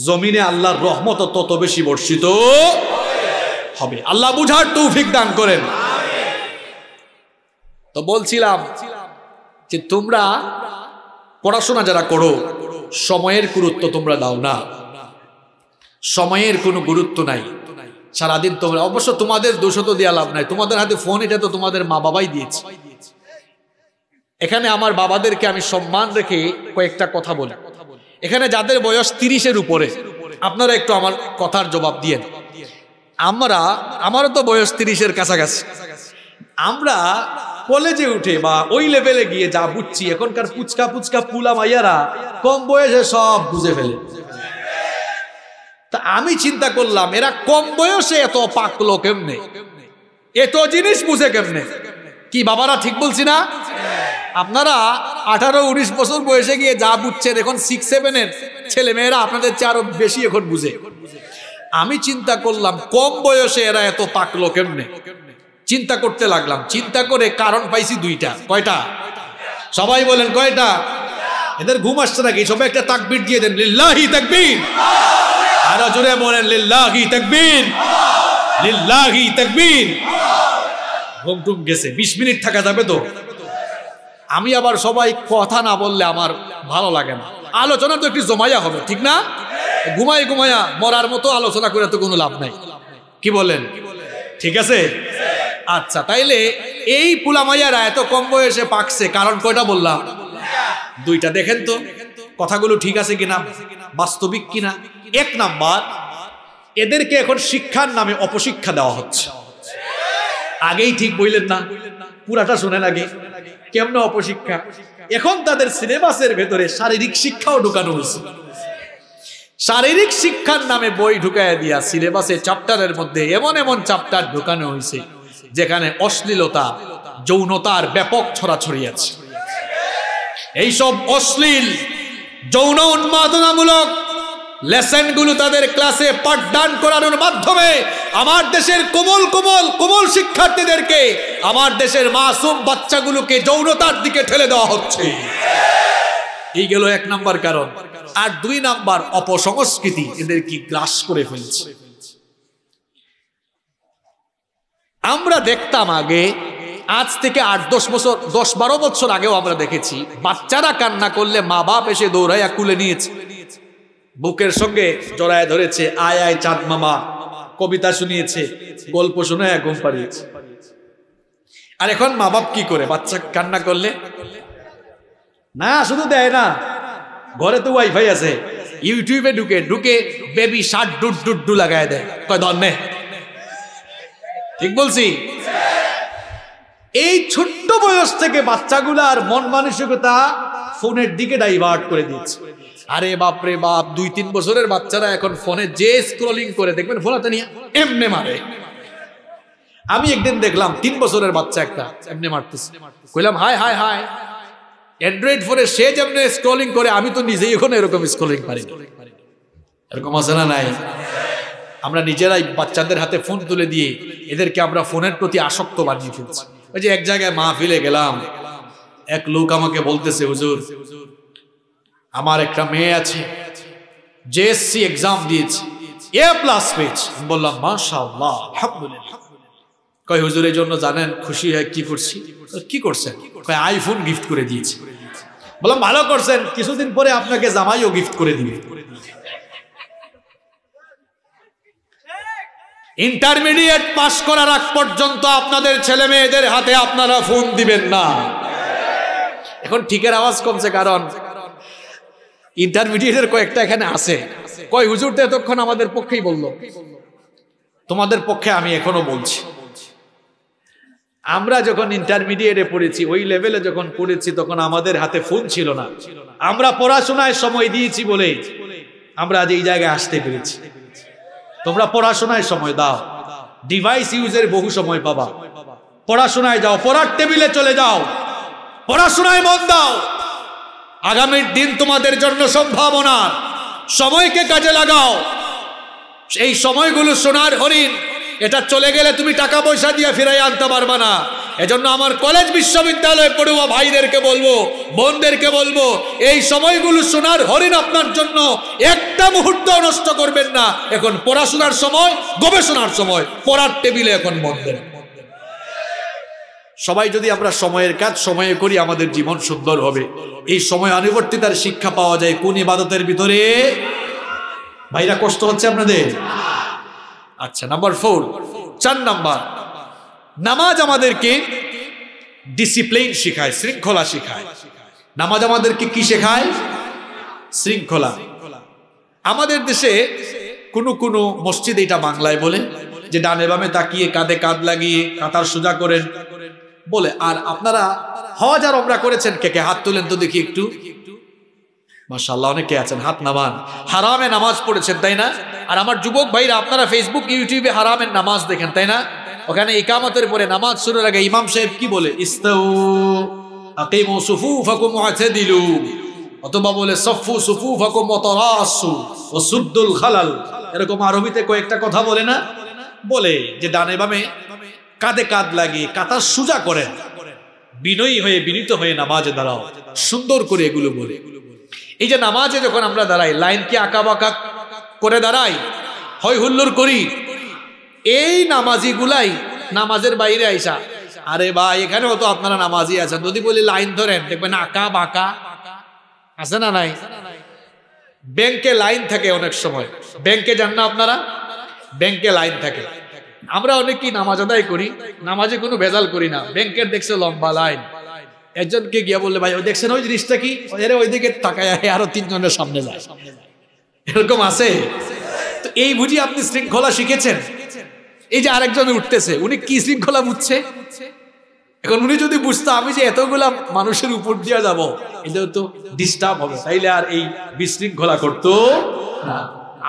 জমিনে আল্লাহর রহমত তত বেশি বর্ষিত হবে আল্লাহ বুঝার তৌফিক দান করেন তো বলছিলাম যে তোমরা পড়াশোনা যারা করো সময়ের গুরুত্ব তোমরা দাও না সময়ের কোনো গুরুত্ব নাই সারাদিন তোমরা অবশ্য তোমাদের দোষত তো দেওয়া লাভ নাই তোমাদের হাতে ফোন এটা তো তোমাদের মা বাবাই দিয়েছে এখানে আমার বাবাদেরকে আমি সম্মান রেখে কয়েকটা কথা বলি এখানে যাদের বয়স তিরিশের উপরে আপনারা একটু আমার কথার জবাব দিয়ে আমরা আমারও তো বয়স তিরিশের কাছাকাছি আমরা কলেজে উঠে বা ওই লেভেলে গিয়ে যা বুঝছি এখনকার পুচকা পুচকা পুলা মাইয়ারা কম বয়সে সব বুঝে ফেলে তা আমি চিন্তা করলাম এরা কম বয়সে এত পাকলো কেমনে এত জিনিস বুঝে কেমনে কি বাবারা ঠিক বলছি না আপনারা আঠারো উনিশ বছর বয়সে গিয়ে যা বুঝছেন এখন সিক্স সেভেনের ছেলে মেয়েরা আপনাদের চেয়ে আরো বেশি এখন বুঝে আমি চিন্তা করলাম কম বয়সে এরা এত পাকলো কেমনে চিন্তা করতে লাগলাম চিন্তা করে কারণ পাইছি দুইটা কয়টা সবাই বলেন কয়টা এদের ঘুম আসছে নাকি সবাই একটা তাকবির দিয়ে দেন লিল্লাহি তাকবির আরো জোরে বলেন লিল্লাহি তাকবীর লিল্লাহি তাকবীর ঘুম টুম গেছে বিশ মিনিট থাকা যাবে তো আমি আবার সবাই কথা না বললে আমার ভালো লাগে না আলোচনা তো একটু জমাইয়া হবে ঠিক না ঘুমাই ঘুমাইয়া মরার মতো আলোচনা করে তো কোনো লাভ নাই কি বলেন ঠিক আছে আচ্ছা তাইলে এই পুলামাইয়ারা এত কম বয়সে পাকছে কারণ কয়টা বললাম দুইটা দেখেন তো কথাগুলো ঠিক আছে কিনা বাস্তবিক কিনা এক নাম্বার এদেরকে এখন শিক্ষার নামে অপশিক্ষা দেওয়া হচ্ছে আগেই ঠিক বললেন না পুরাটা শুনে লাগে কেমন অপশিক্ষা এখন তাদের সিলেবাসের ভেতরে শারীরিক শিক্ষাও ঢুকানো হয়েছে শারীরিক শিক্ষার নামে বই ঢুকাইয়া দিয়া সিলেবাসে চ্যাপ্টারের মধ্যে এমন এমন চ্যাপ্টার ঢুকানো হয়েছে যেখানে অশ্লীলতা যৌনতার ব্যাপক ছড়াছড়ি আছে এইসব অশ্লীল যৌন উন্মাদনামূলক লেসেনগুলো তাদের ক্লাসে পাঠদান করানোর মাধ্যমে আমার দেশের কোমল কোমল কোমল শিক্ষার্থীদেরকে আমার দেশের মাসুম বাচ্চাগুলোকে যৌনতার দিকে ঠেলে দেওয়া হচ্ছে এই গেল এক নাম্বার কারণ আর দুই নাম্বার অপসংস্কৃতি এদের কি গ্রাস করে ফেলছে আমরা দেখতাম আগে আজ থেকে আট দশ বছর দশ বারো বছর আগেও আমরা দেখেছি বাচ্চারা কান্না করলে মা বাপ এসে দৌড়াইয়া কুলে নিয়েছে বুকের সঙ্গে জড়ায় ধরেছে আয় আয় চাঁদ মামা কবিতা শুনিয়েছে গল্প শুনে ঘুম পাড়িয়েছে আর এখন মা বাপ কি করে বাচ্চা কান্না করলে না শুধু দেয় না ঘরে তো ওয়াইফাই আছে ইউটিউবে ঢুকে ঢুকে বেবি শার্ট ডুট ডুট ডু লাগায় দেয় কয় ধন্যে ঠিক বলছি এই ছোট্ট বয়স থেকে বাচ্চাগুলার মন মানসিকতা ফোনের দিকে ডাইভার্ট করে দিচ্ছে আরে বাপরে বাপ দুই তিন বছরের বাচ্চারা এখন ফোনে যে স্ক্রলিং করে দেখবেন ফোন নিয়ে এমনে মারে আমি একদিন দেখলাম তিন বছরের বাচ্চা একটা এমনে মারতেছে কইলাম হাই হাই হাই অ্যান্ড্রয়েড ফোনে সে যেমনে স্ক্রলিং করে আমি তো নিজেই এখন এরকম স্ক্রলিং পারি এরকম আছে না নাই আমরা নিজেরাই বাচ্চাদের হাতে ফোন তুলে দিয়ে এদেরকে আমরা ফোনের প্রতি আসক্ত বানিয়ে ফেলছি ওই যে এক জায়গায় মাহফিলে গেলাম এক লোক আমাকে বলতেছে হুজুর আমার একটা মেয়ে আছে জেএসসি এক্সাম দিয়েছি এ প্লাস পেয়েছি বললাম মাশাআল্লাহ আলহামদুলিল্লাহ কয় হুজুর এই জন্য জানেন খুশি হয় কি করছি কি করছেন কয় আইফোন গিফট করে দিয়েছি বললাম ভালো করছেন কিছুদিন পরে আপনাকে জামাইও গিফট করে দিবে ইন্টারমিডিয়েট পাস করার আগ পর্যন্ত আপনাদের ছেলে মেয়েদের হাতে আপনারা ফোন দিবেন না এখন ঠিকের আওয়াজ কমছে কারণ ইন্টারমিডিয়েটের কয়েকটা এখানে আছে কয় হুজুর তো এতক্ষণ আমাদের পক্ষেই বলল তোমাদের পক্ষে আমি এখনো বলছি আমরা যখন ইন্টারমিডিয়েটে পড়েছি ওই লেভেলে যখন পড়েছি তখন আমাদের হাতে ফোন ছিল না আমরা পড়াশোনায় সময় দিয়েছি বলে আমরা আজ এই জায়গায় আসতে পেরেছি তোমরা পড়াশোনায় সময় দাও ডিভাইস ইউজের বহু সময় পাবা পড়াশোনায় যাও পড়ার টেবিলে চলে যাও পড়াশোনায় মন দাও আগামীর দিন তোমাদের জন্য সম্ভাবনা সময়কে কাজে লাগাও এই সময়গুলো সোনার হরিণ এটা চলে গেলে তুমি টাকা পয়সা দিয়ে ফিরাই আনতে পারবে না এজন্য আমার কলেজ বিশ্ববিদ্যালয়ে পড়ুয়া ভাইদেরকে বলবো বোনদেরকে বলবো এই সময়গুলো সোনার হরিণ আপনার জন্য একটা মুহূর্ত নষ্ট করবেন না এখন পড়াশোনার সময় গবেষণার সময় পড়ার টেবিলে এখন বন্ধ সবাই যদি আমরা সময়ের কাজ সময়ে করি আমাদের জীবন সুন্দর হবে এই সময় অনিবর্তিতার শিক্ষা পাওয়া যায় কোন ইবাদতের ভিতরে ভাইরা কষ্ট হচ্ছে আপনাদের আচ্ছা নাম্বার ফোর চার নাম্বার নামাজ আমাদেরকে ডিসিপ্লিন শেখায় শৃঙ্খলা শেখায় নামাজ আমাদেরকে কি শেখায় শৃঙ্খলা আমাদের দেশে কোনো কোনো মসজিদ এটা বাংলায় বলে যে ডানে বামে তাকিয়ে কাঁধে কাঁধ লাগিয়ে কাতার সোজা করেন বলে আর আপনারা হজ যার আমরা করেছেন কে কে হাত তোলেন তো দেখি একটু মাশাল্লাহ অনেকে আছেন হাত নামান হারামে নামাজ পড়েছেন তাই না আর আমার যুবক ভাইরা আপনারা ফেসবুক ইউটিউবে হারামের নামাজ দেখেন তাই না ওখানে ইকামতের পরে নামাজ শুরুর আগে ইমাম সাহেব কি বলে দিলু অথবা বলে সফু সুফু ফাকুম অতরাসু ও সুদ্দুল খালাল এরকম আরবিতে কয়েকটা কথা বলে না বলে যে ডানে বামে কাঁধে কাঁধ লাগিয়ে কাতার সুজা করেন বিনয়ী হয়ে বিনীত হয়ে নামাজ দাঁড়াও সুন্দর করে এগুলো বলে এগুলো এই যে নামাজে যখন আমরা দাঁড়াই লাইন কি আঁকা বাঁকা করে দাঁড়াই হয় হুল্লুর করি এই গুলাই নামাজের বাইরে আইসা আরে বা এখানেও তো আপনারা নামাজি আছেন যদি বলি লাইন ধরেন দেখবেন আঁকা বাঁকা আছে না নাই ব্যাংকে লাইন থাকে অনেক সময় ব্যাংকে যান না আপনারা ব্যাংকে লাইন থাকে আমরা অনেক কি নামাজ আদায় করি নামাজে কোনো ভেজাল করি না ব্যাংকের দেখছে লম্বা লাইন একজনকে গিয়া বললে ভাই ও দেখছেন ওই জিনিসটা কি এর ওইদিকে তাকায় আরো তিনজনের সামনে যায় এরকম আছে তো এই বুঝি আপনি শৃঙ্খলা শিখেছেন এই যে আরেকজন উঠতেছে উনি কি শৃঙ্খলা বুঝছে এখন উনি যদি বুঝতো আমি যে এতগুলা মানুষের উপর দিয়ে যাবো এটা তো ডিস্টার্ব হবে তাইলে আর এই বিশৃঙ্খলা করতো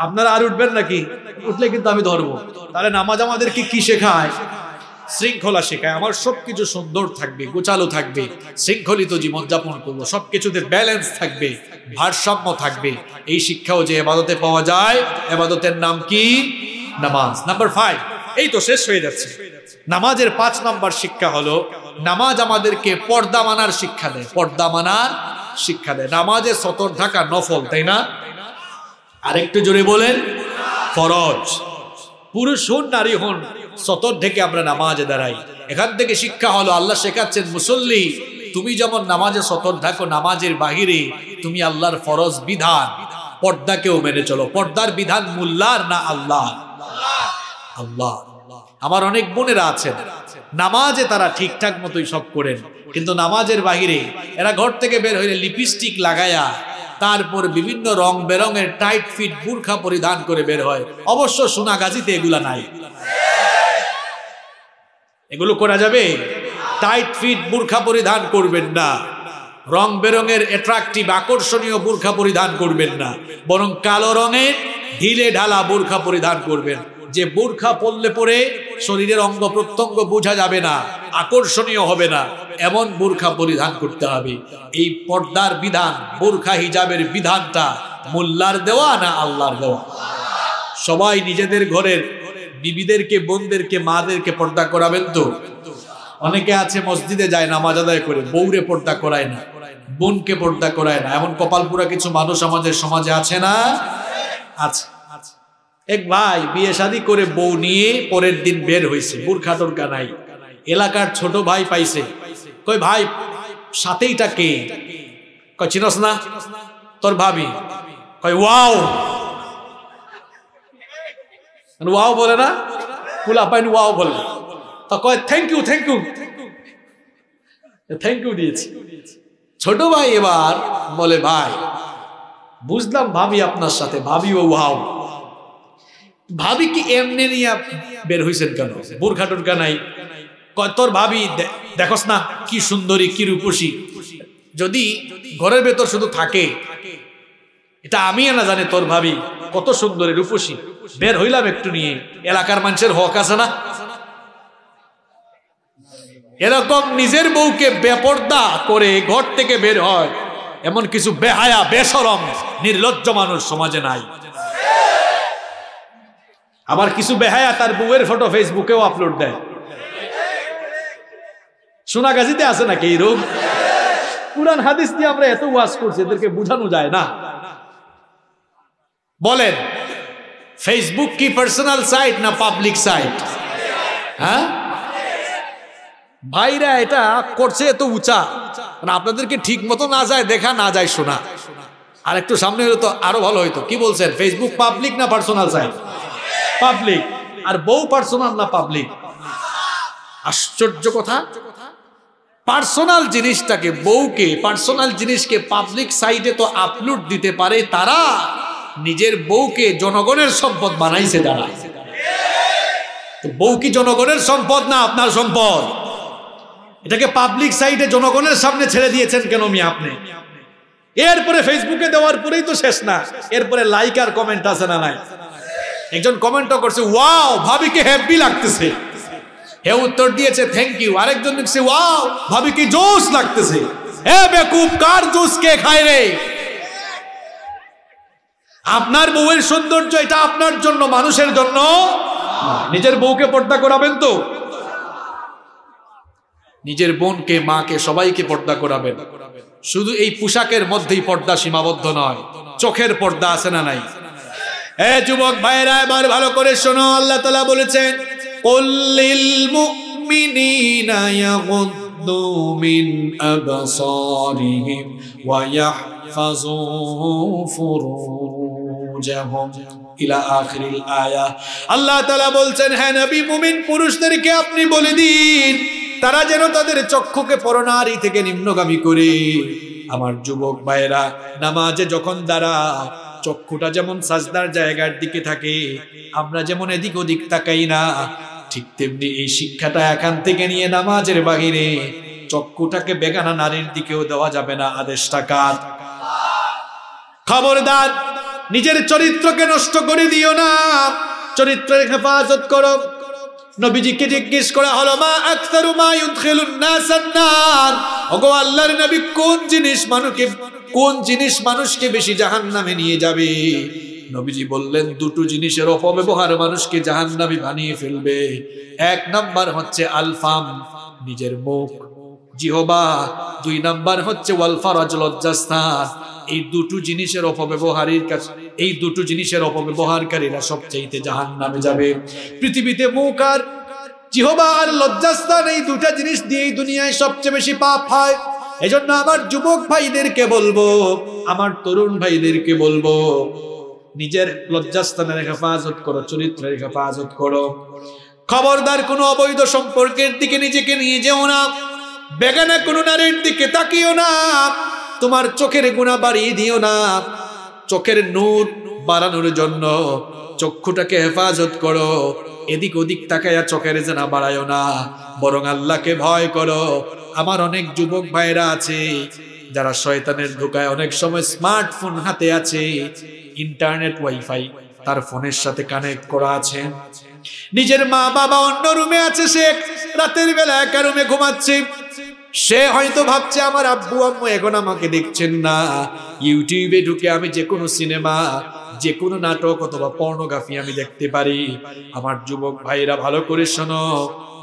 আপনারা আর উঠবেন নাকি উঠলে কিন্তু আমি ধরবো তাহলে নামাজ আমাদেরকে কি শেখায় শৃঙ্খলা শেখায় আমার সব কিছু সুন্দর থাকবে গোচালো থাকবে শৃঙ্খলিত জীবনযাপন করবো সব কিছুতে ব্যালেন্স থাকবে ভারসাম্য থাকবে এই শিক্ষাও যে এবাদতে পাওয়া যায় এবাদতের নাম কি নামাজ নাম্বার ফাইভ এই তো শেষ হয়ে যাচ্ছে নামাজের পাঁচ নাম্বার শিক্ষা হলো নামাজ আমাদেরকে পর্দা মানার শিক্ষা দেয় পর্দা মানার শিক্ষা দেয় নামাজের সতর ঢাকা নফল তাই না আরেকটু জোরে বলেন ফরজ পুরুষ হন নারী হন সতর থেকে আমরা নামাজে দাঁড়াই এখান থেকে শিক্ষা হলো আল্লাহ শেখাচ্ছেন মুসল্লি তুমি যেমন নামাজে সতর থাকো নামাজের বাহিরে তুমি আল্লাহর ফরজ বিধান পর্দাকেও মেনে চলো পর্দার বিধান মুল্লার না আল্লাহ আল্লাহ আমার অনেক বোনেরা আছেন নামাজে তারা ঠিকঠাক মতোই সব করেন কিন্তু নামাজের বাহিরে এরা ঘর থেকে বের হইলে লিপস্টিক লাগায়া তারপর বিভিন্ন রং বেরঙের টাইট ফিট বুর্খা পরিধান করে বের হয় অবশ্য সোনাগাজীতে এগুলা নাই এগুলো করা যাবে টাইট ফিট বুর্খা পরিধান করবেন না রং বেরঙের অ্যাট্রাকটিভ আকর্ষণীয় বুর্খা পরিধান করবেন না বরং কালো রঙের ঢিলে ঢালা বোরখা পরিধান করবেন যে বুর্খা পরলে পরে শরীরের অঙ্গ প্রত্যঙ্গ বোঝা যাবে না আকর্ষণীয় হবে না এমন বুর্খা পরিধান করতে হবে এই পর্দার বিধান বুর্খা হিজাবের বিধানটা মোল্লার দেওয়া না আল্লাহর দেওয়া সবাই নিজেদের ঘরের বিবিদেরকে বোনদেরকে মাদেরকে পর্দা করাবেন তো অনেকে আছে মসজিদে যায় নামাজ আদায় করে বউরে পর্দা করায় না বোনকে পর্দা করায় না এমন কপালপুরা কিছু মানুষ আমাদের সমাজে আছে না আছে এক ভাই বিয়ে শাদি করে বউ নিয়ে পরের দিন বের হয়েছে বুর্খা টোরকা নাই এলাকার ছোট ভাই পাইছে কই ভাই সাথেইটা কে কিনস না তোর ভাবি কয় ওয়াও মানে ওয়াও বলে না পোলা পাইনি ওয়াও বলে তা কয় thank you thank you thank you দিয়েছি ছোট ভাই এবার বলে ভাই বুঝলাম ভাবি আপনার সাথে ভাবি ও ওয়াও ভাবি কি এমনি নিয়ে বের হয়েছেন কেন বোরখা টোরখা নাই তোর ভাবি দেখোস না কি সুন্দরী কি রূপসী যদি ঘরের ভেতর শুধু থাকে এটা আমি না জানি তোর ভাবি কত সুন্দরী রূপসী বের হইলাম একটু নিয়ে এলাকার মানুষের হক আছে না এরকম নিজের বউকে বেপর্দা করে ঘর থেকে বের হয় এমন কিছু বেহায়া বেসরম নির্লজ্জ মানুষ সমাজে নাই আবার কিছু বেহায়া তার বউয়ের ফটো ফেসবুকেও আপলোড দেয় গাজিতে আছে নাকি এই রোগ পুরান হাদিস দিয়ে আমরা এত ওয়াজ করছি এদেরকে বোঝানো যায় না বলেন ফেসবুক কি পার্সোনাল সাইট না পাবলিক সাইট হ্যাঁ ভাইরা এটা করছে এত উঁচা মানে আপনাদেরকে ঠিক মতো না যায় দেখা না যায় শোনা আর একটু সামনে হলে তো আরো ভালো হইতো কি বলছেন ফেসবুক পাবলিক না পার্সোনাল সাইট পাবলিক আর বউ পার্সোনাল না পাবলিক আশ্চর্য কথা পার্সোনাল জিনিসটাকে বউকে পার্সোনাল জিনিসকে পাবলিক সাইটে তো আপলোড দিতে পারে তারা নিজের বউকে জনগণের সম্পদ বানাইছে দাঁড়ায় বউ কি জনগণের সম্পদ না আপনার সম্পদ এটাকে পাবলিক সাইটে জনগণের সামনে ছেড়ে দিয়েছেন কেন মি আপনি এরপরে ফেসবুকে দেওয়ার পরেই তো শেষ না এরপরে লাইক আর কমেন্ট আছে না নাই একজন কমেন্টও করছে ওয়াও ভাবিকে হ্যাপি লাগতেছে হে উত্তর দিয়েছে থ্যাংক ইউ আরেকজন লিখছে ওয়াও ভাবিকে জোশ লাগতেছে হে বেকুব কার জোশ কে খায় রে আপনার বউয়ের সৌন্দর্য এটা আপনার জন্য মানুষের জন্য নিজের বউকে পর্দা করাবেন তো নিজের বোনকে মাকে সবাইকে পর্দা করাবেন শুধু এই পোশাকের মধ্যেই পর্দা সীমাবদ্ধ নয় চোখের পর্দা আছে না নাই এ যুবক ভাইরা এবার ভালো করে শোনো আল্লাহ তালা বলেছেন কল্লিল মুমিনিনা ইয়াগুদ্দু মিন আবসারিহিম ওয়া ইয়াহফাযু হ্যাঁ আপনি বলে দিন তারা যেন তাদের চক্ষুকে পরনারী থেকে নিম্নগামী করে আমার যুবক ভাইরা নামাজে যখন চক্ষুটা যেমন সাজদার জায়গার দিকে থাকে আমরা যেমন এদিক ওদিক তাকাই না ঠিক তেমনি এই শিক্ষাটা এখান থেকে নিয়ে নামাজের বাহিরে চক্ষুটাকে বেগানা নারীর দিকেও দেওয়া যাবে না আদেশটা কাজ খবরদার নিজের চরিত্রকে নষ্ট করে দিও না চরিত্রের হেফাজত করো নবীজিকে জিজ্ঞেস করা হলো মা আকসারু মা ইউদখিলুন নাসান্নার ওগো আল্লাহর নবী কোন জিনিস মানুষকে কোন জিনিস মানুষকে বেশি জাহান্নামে নিয়ে যাবে নবীজি বললেন দুটো জিনিসের অপব্যবহার মানুষকে জাহান্নামে বানিয়ে ফেলবে এক নাম্বার হচ্ছে আলফাম নিজের মুখ জিহবা দুই নাম্বার হচ্ছে ওয়ালফারাজ লজ্জাস্থান এই দুটো জিনিসের অপব্যবহারের কাছে এই দুটো জিনিসের অপব্যবহারকারীরা সবচেয়ে জাহান নামে যাবে পৃথিবীতে মুখ আর জিহবা আর লজ্জাস্থান এই দুটা জিনিস দিয়ে এই দুনিয়ায় সবচেয়ে বেশি পাপ হয় এজন্য আমার যুবক ভাইদেরকে বলবো আমার তরুণ ভাইদেরকে বলবো নিজের লজ্জাস্থানের হেফাজত করো চরিত্রের হেফাজত করো খবরদার কোনো অবৈধ সম্পর্কের দিকে নিজেকে নিয়ে যেও না বেগানা কোনো নারীর দিকে তাকিও না তোমার চোখের গুণা বাড়িয়ে দিও না চোখের নূর বাড়ানোর জন্য চক্ষুটাকে হেফাজত করো এদিক ওদিক তাকাইয়া চোখের জেনা বাড়ায় না বরং আল্লাহকে ভয় করো আমার অনেক যুবক ভাইরা আছে যারা শয়তানের ঢুকায় অনেক সময় স্মার্টফোন হাতে আছে ইন্টারনেট ওয়াইফাই তার ফোনের সাথে কানেক্ট করা আছে নিজের মা বাবা অন্য রুমে আছে সে রাতের বেলা একা রুমে ঘুমাচ্ছে সে হয়তো ভাবছে আমার আব্বু আম্মু এখন আমাকে দেখছেন না ইউটিউবে ঢুকে আমি যে কোনো সিনেমা যে কোনো নাটক অথবা পর্নোগ্রাফি আমি দেখতে পারি আমার যুবক ভাইরা ভালো করে শোনো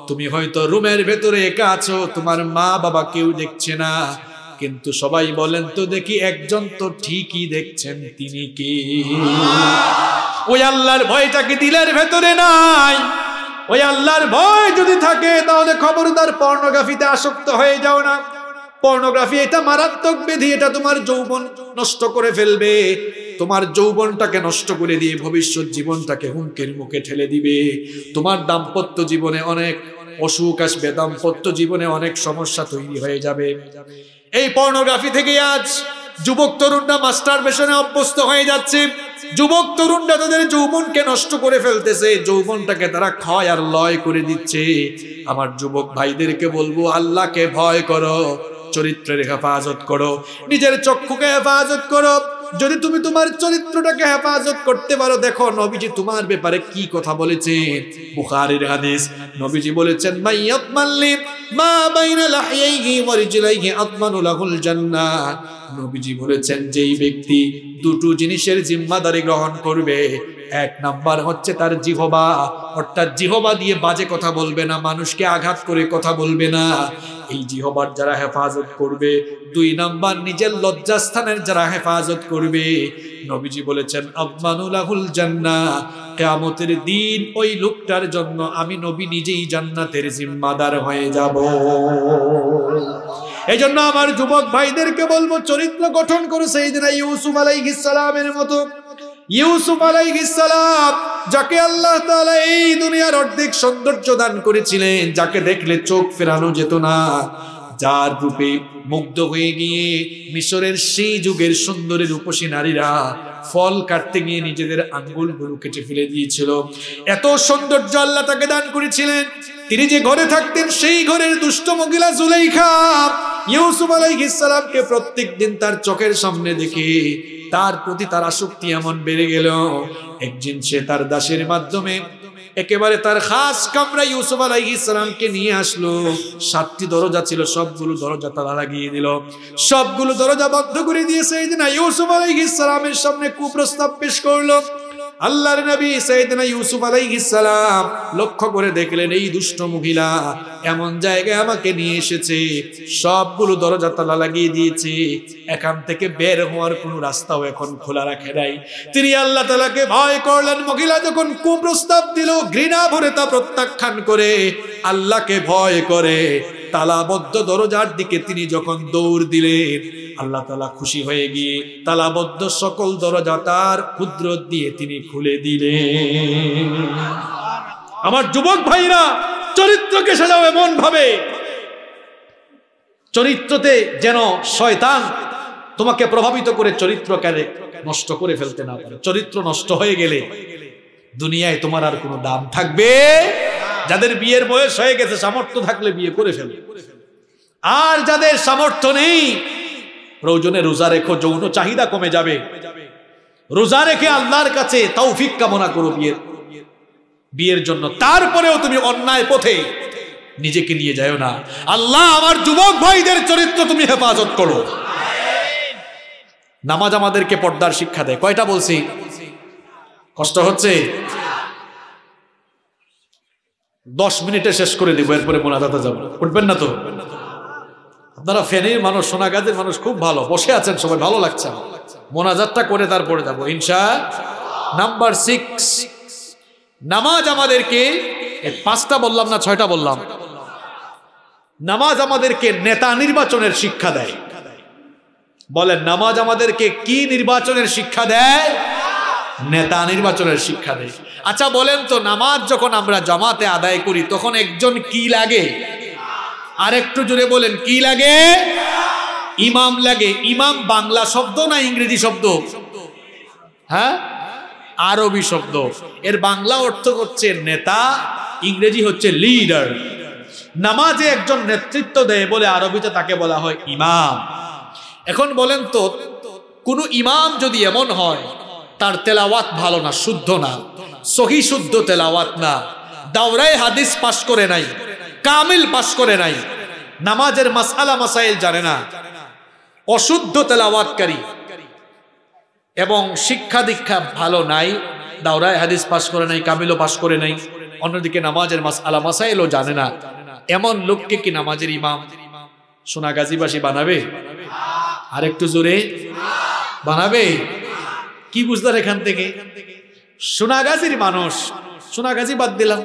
তুমি হয়তো রুমের ভেতরে একা আছো তোমার মা বাবা কেউ দেখছে না কিন্তু সবাই বলেন তো দেখি একজন তো ঠিকই দেখছেন তিনি কি ওই আল্লাহর ভয়টা কি দিলের ভেতরে নাই ওই আল্লাহর ভয় যদি থাকে তাহলে খবরদার পর্নোগ্রাফিতে আসক্ত হয়ে যাও না পর্নোগ্রাফি এটা মারাত্মক বিধি এটা তোমার যৌবন নষ্ট করে ফেলবে তোমার যৌবনটাকে নষ্ট করে দিয়ে ভবিষ্যৎ জীবনটাকে হুমকির মুখে ঠেলে দিবে তোমার দাম্পত্য জীবনে অনেক অসুখ আসবে দাম্পত্য জীবনে অনেক সমস্যা তৈরি হয়ে যাবে এই পর্নোগ্রাফি থেকে আজ যুবক তরুণরা মাস্টার বেশনে অভ্যস্ত হয়ে যাচ্ছে যুবক তরুণরা তাদের যৌবনকে নষ্ট করে ফেলতেছে যৌবনটাকে তারা ক্ষয় আর লয় করে দিচ্ছে আমার যুবক ভাইদেরকে বলবো আল্লাহকে ভয় করো চরিত্রের হেফাজত করো নিজের চক্ষুকে হেফাজত করো যদি তুমি তোমার চরিত্রটাকে হেফাজত করতে পারো দেখো নবীজি তোমার ব্যাপারে কি কথা বলেছে বুখারীর হাদিস নবীজি বলেছেন মাইয়াত মাল্লি মা বাইনা লাহিয়াইহি ওয়া রিজলাইহি আতমানু লাহুল জান্নাহ নবীজি বলেছেন যেই ব্যক্তি দুটো জিনিসের জিম্মাদারি গ্রহণ করবে এক নাম্বার হচ্ছে তার জিহবা অর্থাৎ জিহবা দিয়ে বাজে কথা বলবে না মানুষকে আঘাত করে কথা বলবে না এই জিহবার যারা হেফাজত করবে দুই নাম্বার নিজের লজ্জাস্থানের যারা হেফাজত করবে নবীজি বলেছেন আহুল জান্না কেয়ামতের দিন ওই লোকটার জন্য আমি নবী নিজেই জান্নাতের জিম্মাদার হয়ে যাব এই জন্য আমার যুবক ভাইদেরকে বলবো চরিত্র গঠন করো সেই দিন ইউসুফ আলাইহিস সালামের মতো ইউসুফ আলাইহিসালাম যাকে আল্লাহ তাআলা এই দুনিয়ার অর্ধেক সৌন্দর্য দান করেছিলেন যাকে দেখলে চোখ ফেরানো যেত না যার রূপে মুগ্ধ হয়ে গিয়ে মিশরের সেই যুগের সুন্দরী রূপসী নারীরা ফল কাটতে গিয়ে নিজেদের আঙ্গুলগুলো কেটে ফেলে দিয়েছিল এত সৌন্দর্য আল্লাহ তাকে দান করেছিলেন তিনি যে ঘরে থাকতেন সেই ঘরের দুষ্ট মহিলা জুলাইখা ইউসুফ আলাইহিসসালামকে প্রত্যেক দিন তার চোখের সামনে দেখি তার প্রতি তার আসক্তি এমন বেড়ে গেল একদিন সে তার দাসের মাধ্যমে একেবারে তার খাস কামরা ইউসুফ আলাইহিসসালামকে নিয়ে আসলো সাতটি দরজা ছিল সবগুলো দরজা তালা লাগিয়ে দিল সবগুলো দরজা বন্ধ করে দিয়েছে এই দিন ইউসুফ আলাইহিসসালামের সামনে কুপ্রস্তাব পেশ করলো আল্লাহর নবী সাইয়েদনা ইউসুফ আলাইহিস সালাম লক্ষ্য করে দেখলেন এই দুষ্ট মহিলা এমন জায়গায় আমাকে নিয়ে এসেছে সবগুলো দরজা তালা লাগিয়ে দিয়েছে এখান থেকে বের হওয়ার কোনো রাস্তাও এখন খোলা রাখে নাই তিনি আল্লাহ তালাকে ভয় করলেন মহিলা যখন কুপ্রস্তাব দিল ঘৃণা ভরে তা প্রত্যাখ্যান করে আল্লাহকে ভয় করে তালাবদ্ধ দরজার দিকে তিনি যখন দৌড় দিলেন আল্লাহ তালা খুশি হয়ে গিয়ে তালাবদ্ধ সকল দরজা তার ক্ষুদ্র দিয়ে তিনি খুলে দিলেন আমার যুবক ভাইরা চরিত্রকে সাজাও এমন ভাবে চরিত্রতে যেন শয়তান তোমাকে প্রভাবিত করে চরিত্রকে নষ্ট করে ফেলতে না পারে চরিত্র নষ্ট হয়ে গেলে দুনিয়ায় তোমার আর কোনো দাম থাকবে যাদের বিয়ের বয়স হয়ে গেছে সামর্থ্য থাকলে বিয়ে করে ফেলবে আর যাদের সামর্থ্য নেই প্রয়োজনে রোজা রেখো যৌন চাহিদা কমে যাবে রোজা রেখে আল্লাহর কাছে তৌফিক কামনা করো বিয়ের বিয়ের জন্য তারপরেও তুমি অন্যায় পথে নিজেকে নিয়ে যাও না আল্লাহ আমার যুবক ভাইদের চরিত্র তুমি হেফাজত করো নামাজ আমাদেরকে পর্দার শিক্ষা দেয় কয়টা বলছি কষ্ট হচ্ছে দশ মিনিটে শেষ করে দিব এরপরে মোনাজাতে যাবো উঠবেন না তো আপনারা ফেনীর মানুষ সোনাগাদের মানুষ খুব ভালো বসে আছেন সবাই ভালো লাগছে মোনাজাতটা করে তারপরে যাবো ইনশা নাম্বার সিক্স নামাজ আমাদেরকে পাঁচটা বললাম না ছয়টা বললাম নামাজ আমাদেরকে নেতা নির্বাচনের শিক্ষা দেয় বলেন নামাজ আমাদেরকে কি নির্বাচনের শিক্ষা দেয় নেতা নির্বাচনের শিক্ষা দেয় আচ্ছা বলেন তো নামাজ যখন আমরা জমাতে আদায় করি তখন একজন কি লাগে আর একটু জুড়ে বলেন কি লাগে ইমাম লাগে ইমাম বাংলা শব্দ না ইংরেজি শব্দ হ্যাঁ আরবি শব্দ এর বাংলা অর্থ হচ্ছে নেতা ইংরেজি হচ্ছে লিডার নামাজে একজন নেতৃত্ব দেয় বলে আরবিতে তাকে বলা হয় ইমাম এখন বলেন তো কোনো ইমাম যদি এমন হয় তার তেলাওয়াত ভালো না শুদ্ধ না সহি শুদ্ধ তেলাওয়াত না দাওরাই হাদিস পাশ করে নাই কামিল পাশ করে নাই নামাজের মাসালা মাসাইল জানে না অশুদ্ধ তেলাওয়াতকারী এবং শিক্ষা দীক্ষা ভালো নাই দাওরাই হাদিস পাশ করে নাই কামিলও পাশ করে নাই অন্যদিকে নামাজের মাস আলা মাসাইলও জানে না এমন লোককে কি নামাজের ইমাম সোনা গাজীবাসী বানাবে আরেকটু জোরে বানাবে কি বুঝলার এখান থেকে সোনাগাজির মানুষ সোনাগাজি বাদ দিলাম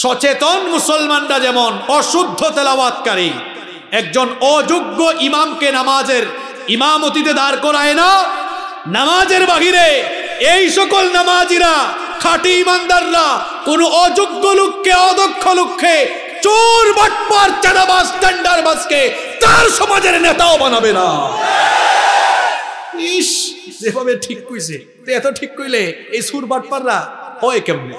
সচেতন মুসলমানরা যেমন অশুদ্ধ তেলাওয়াতকারী একজন অযোগ্য ইমামকে নামাজের ইমামতিতে দাঁড় করায় না নামাজের বাহিরে এই সকল নামাজিরা খাটি ইমানদাররা কোন অযোগ্য লোককে অদক্ষ লক্ষ্যে চোর বাটপার চাঁদাবাস টেন্ডার বাসকে তার সমাজের নেতাও বানাবে না ইস যেভাবে ঠিক কইছে তো এত ঠিক কইলে এই সুর বাটপাররা হয় কেমনে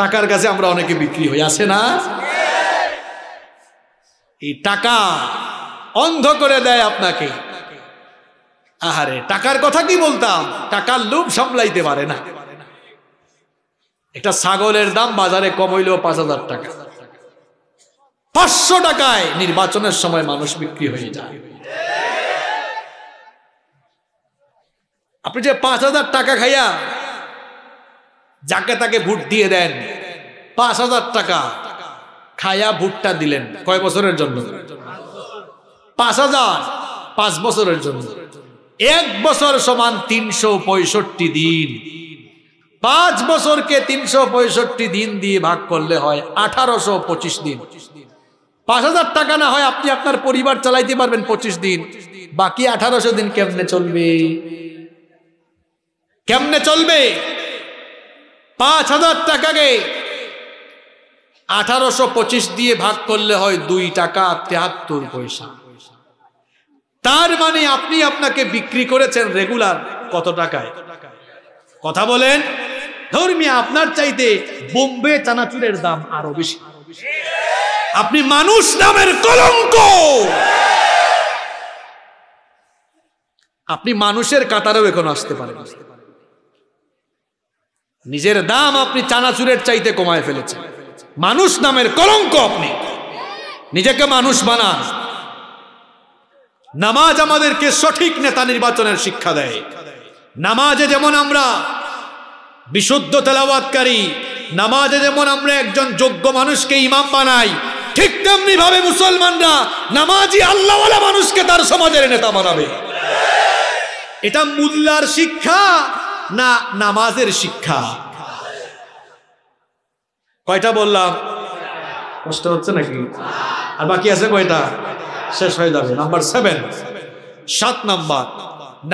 টাকার কাছে আমরা অনেকে বিক্রি হই আছে না এই টাকা অন্ধ করে দেয় আপনাকে আহারে টাকার কথা কি বলতাম টাকার লোভ সামলাইতে পারে না একটা ছাগলের দাম বাজারে কম হইলেও পাঁচ হাজার টাকা পাঁচশো টাকায় নির্বাচনের সময় মানুষ বিক্রি হয়ে যায় আপনি যে পাঁচ হাজার টাকা খাইয়া যাকে তাকে ভোট দিয়ে দেন পাঁচ হাজার টাকা খাইয়া ভুট্টা দিলেন কয় বছরের জন্য পাঁচ হাজার পাঁচ বছরের জন্য এক বছর সমান তিনশো পঁয়ষট্টি দিন পাঁচ বছরকে তিনশো পঁয়ষট্টি দিন দিয়ে ভাগ করলে হয় আঠারোশো পঁচিশ দিন পাঁচ হাজার টাকা না হয় আপনি আপনার পরিবার চালাইতে পারবেন পঁচিশ দিন বাকি আঠারোশো দিন কেমনে চলবে কেমনে চলবে পাঁচ হাজার টাকাকে আঠারোশো পঁচিশ দিয়ে ভাগ করলে হয় দুই টাকা তেহাত্তর পয়সা তার মানে আপনি আপনাকে বিক্রি করেছেন রেগুলার কত টাকায় কথা বলেন ধর্মী আপনার চাইতে বোম্বে চানাচুরের দাম আরো বেশি আপনি মানুষ নামের কলঙ্ক আপনি মানুষের কাতারেও এখন আসতে পারেন নিজের দাম আপনি চানাচুরের চাইতে কমায় ফেলেছেন মানুষ নামের কলঙ্ক আপনি নিজেকে মানুষ বানান নামাজ আমাদেরকে সঠিক নেতা নির্বাচনের শিক্ষা দেয় নামাজে যেমন আমরা বিশুদ্ধ তেলাবাদকারী নামাজে যেমন আমরা একজন যোগ্য মানুষকে ইমাম বানাই ঠিক তেমনি ভাবে মুসলমানরা নামাজি আল্লাহওয়ালা মানুষকে তার সমাজের নেতা বানাবে এটা মুল্লার শিক্ষা না নামাজের শিক্ষা কয়টা বললাম কষ্ট হচ্ছে নাকি আর বাকি আছে কয়টা শেষ হয়ে যাবে নাম্বার সেভেন সাত নাম্বার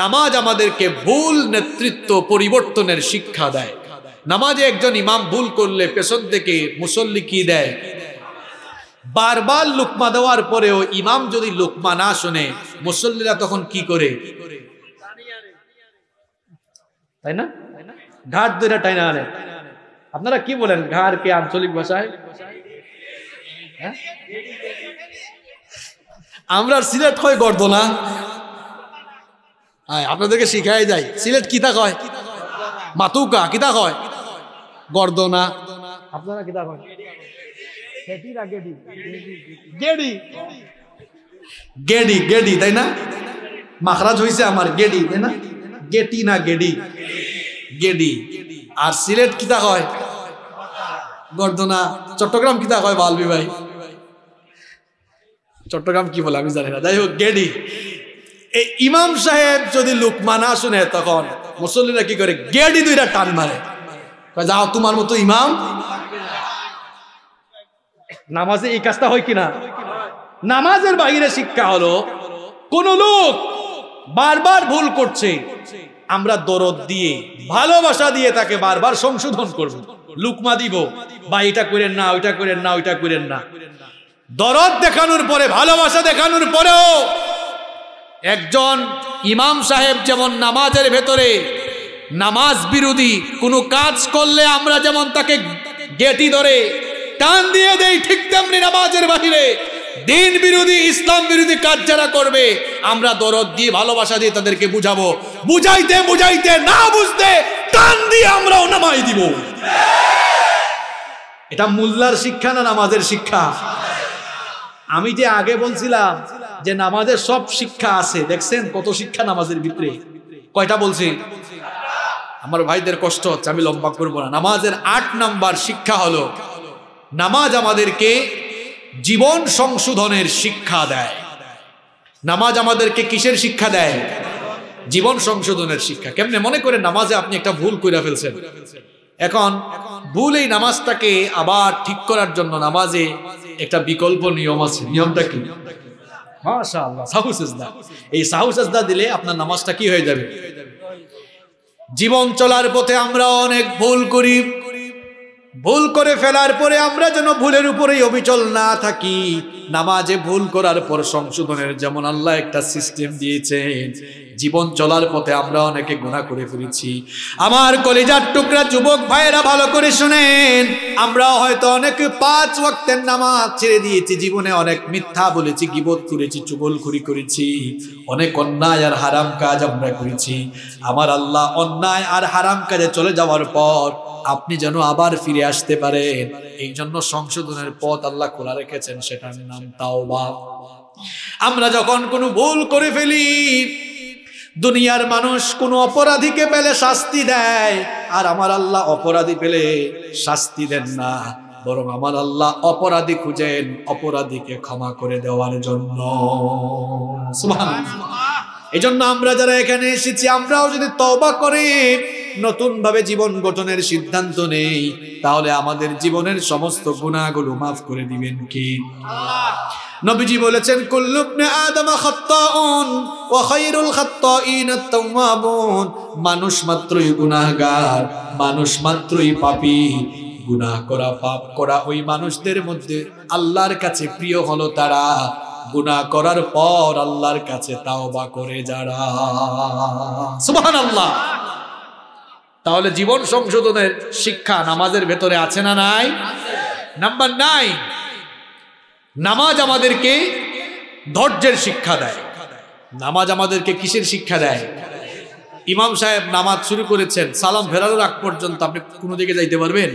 নামাজ আমাদেরকে ভুল নেতৃত্ব পরিবর্তনের শিক্ষা দেয় নামাজে একজন ইমাম ভুল করলে পেছন থেকে মুসল্লি কি দেয় বারবার লুকমা দেওয়ার পরেও ইমাম যদি লুকমা না শোনে মুসল্লিরা তখন কি করে তাই না ঘাট দুইটা টাইনা আনে আপনারা কি বলেন ঘাড় কে আঞ্চলিক ভাষায় হ্যাঁ? আমরা সিলেট কয় গর্দ না হ্যাঁ আপনাদেরকে শিখাই যাই সিলেট কিতা কয় মাতুকা কিতা কয় গর্দনা আপনারা কিতা কয় গেডি গেডি তাই না মাখরাজ হয়েছে আমার গেডি তাই না গেটি না গেডি গেডি আর সিলেট তা হয় গর্দনা চট্টগ্রাম তা হয় বালবি ভাই চট্টগ্রাম কি বলে আমি জানি না যাই হোক গেডি এই ইমাম সাহেব যদি লুকমানা শুনে তখন মুসল্লিরা কি করে গেডি দুইটা টান মারে যাও তোমার মতো ইমাম নামাজে এই কাজটা হয় কিনা নামাজের বাইরে শিক্ষা হলো কোন লোক বারবার ভুল করছে আমরা দরদ দিয়ে ভালোবাসা দিয়ে তাকে বারবার সংশোধন করব লুকমা দিব বা এটা করেন না ওইটা করেন না ওইটা করেন না দরদ দেখানোর পরে ভালোবাসা দেখানোর পরেও একজন ইমাম সাহেব যেমন নামাজের ভেতরে নামাজ বিরোধী কোনো কাজ করলে আমরা যেমন তাকে গেটি ধরে টান দিয়ে দেই ঠিক তেমনি নামাজের বাহিরে দিন বিরোধী ইসলাম বিরোধী কাজ যারা করবে আমরা দরদ দিয়ে ভালোবাসা দিয়ে তাদেরকে বুঝাবো বুঝাইতে বুঝাইতে না বুঝতে টান দিয়ে আমরাও নামাই দিব এটা মোল্লার শিক্ষা না নামাজের শিক্ষা আমি যে আগে বলছিলাম যে নামাজের সব শিক্ষা আছে দেখছেন কত শিক্ষা নামাজের ভিতরে কয়টা বলছি আমার ভাইদের কষ্ট হচ্ছে আমি লম্বা করবো না নামাজের আট নাম্বার শিক্ষা হলো নামাজ আমাদেরকে জীবন সংশোধনের শিক্ষা দেয় নামাজ আমাদেরকে কিসের শিক্ষা দেয় জীবন সংশোধনের শিক্ষা কেমনে মনে করে নামাজে আপনি একটা ভুল করে ফেলছেন এখন ভুল এই নামাজটাকে আবার ঠিক করার জন্য নামাজে একটা বিকল্প নিয়ম আছে নিয়মটা কি এই সাহুসেজদা দিলে আপনার নামাজটা কি হয়ে যাবে জীবন চলার পথে আমরা অনেক ভুল করি ভুল করে ফেলার পরে আমরা যেন ভুলের উপরেই অবিচল না থাকি নামাজে ভুল করার পর সংশোধনের যেমন আল্লাহ একটা সিস্টেম দিয়েছেন জীবন চলার পথে আমরা অনেকে গুণা করে ফেলেছি আমার কলেজার টুকরা যুবক ভাইয়েরা ভালো করে শুনেন আমরা হয়তো অনেকে পাঁচ ওক্তের নামাজ ছেড়ে দিয়েছি জীবনে অনেক মিথ্যা বলেছি গিবোধ করেছি চুগলখুরি করেছি অনেক অন্যায় আর হারাম কাজ আমরা করেছি আমার আল্লাহ অন্যায় আর হারাম কাজে চলে যাওয়ার পর আপনি যেন আবার ফিরে আসতে পারেন এই জন্য সংশোধনের পথ আল্লাহ খোলা রেখেছেন সেটার নাম তাও আমরা যখন কোনো ভুল করে ফেলি দুনিয়ার মানুষ কোনো অপরাধীকে পেলে শাস্তি দেয় আর আমার আল্লাহ অপরাধী পেলে শাস্তি দেন না বরং আমার আল্লাহ অপরাধী খুঁজেন অপরাধীকে ক্ষমা করে দেওয়ার জন্য এই জন্য আমরা যারা এখানে এসেছি আমরাও যদি তবা করি নতুনভাবে জীবন গঠনের সিদ্ধান্ত নেই তাহলে আমাদের জীবনের সমস্ত গুণাগুলো মাফ করে দিবেন কি নবীজি বলেছেন কুল্লুবনে আদমা খাত্তাউন ওয়া খায়রুল খাত্তাইন আত-তাওয়াবুন মানুষ মাত্রই গুনাহগার মানুষ মাত্রই পাপী গুনাহ করা পাপ করা ওই মানুষদের মধ্যে আল্লাহর কাছে প্রিয় হলো তারা গুনাহ করার পর আল্লাহর কাছে তাওবা করে যারা সুবহানাল্লাহ তাহলে জীবন সংশোধনের শিক্ষা নামাজের ভেতরে আছে না নাই নাম্বার নাইন নামাজ আমাদেরকে ধৈর্যের শিক্ষা দেয় নামাজ আমাদেরকে কিসের শিক্ষা দেয় ইমাম সাহেব নামাজ শুরু করেছেন সালাম ফেরানোর আগ পর্যন্ত আপনি কোনো দিকে যাইতে পারবেন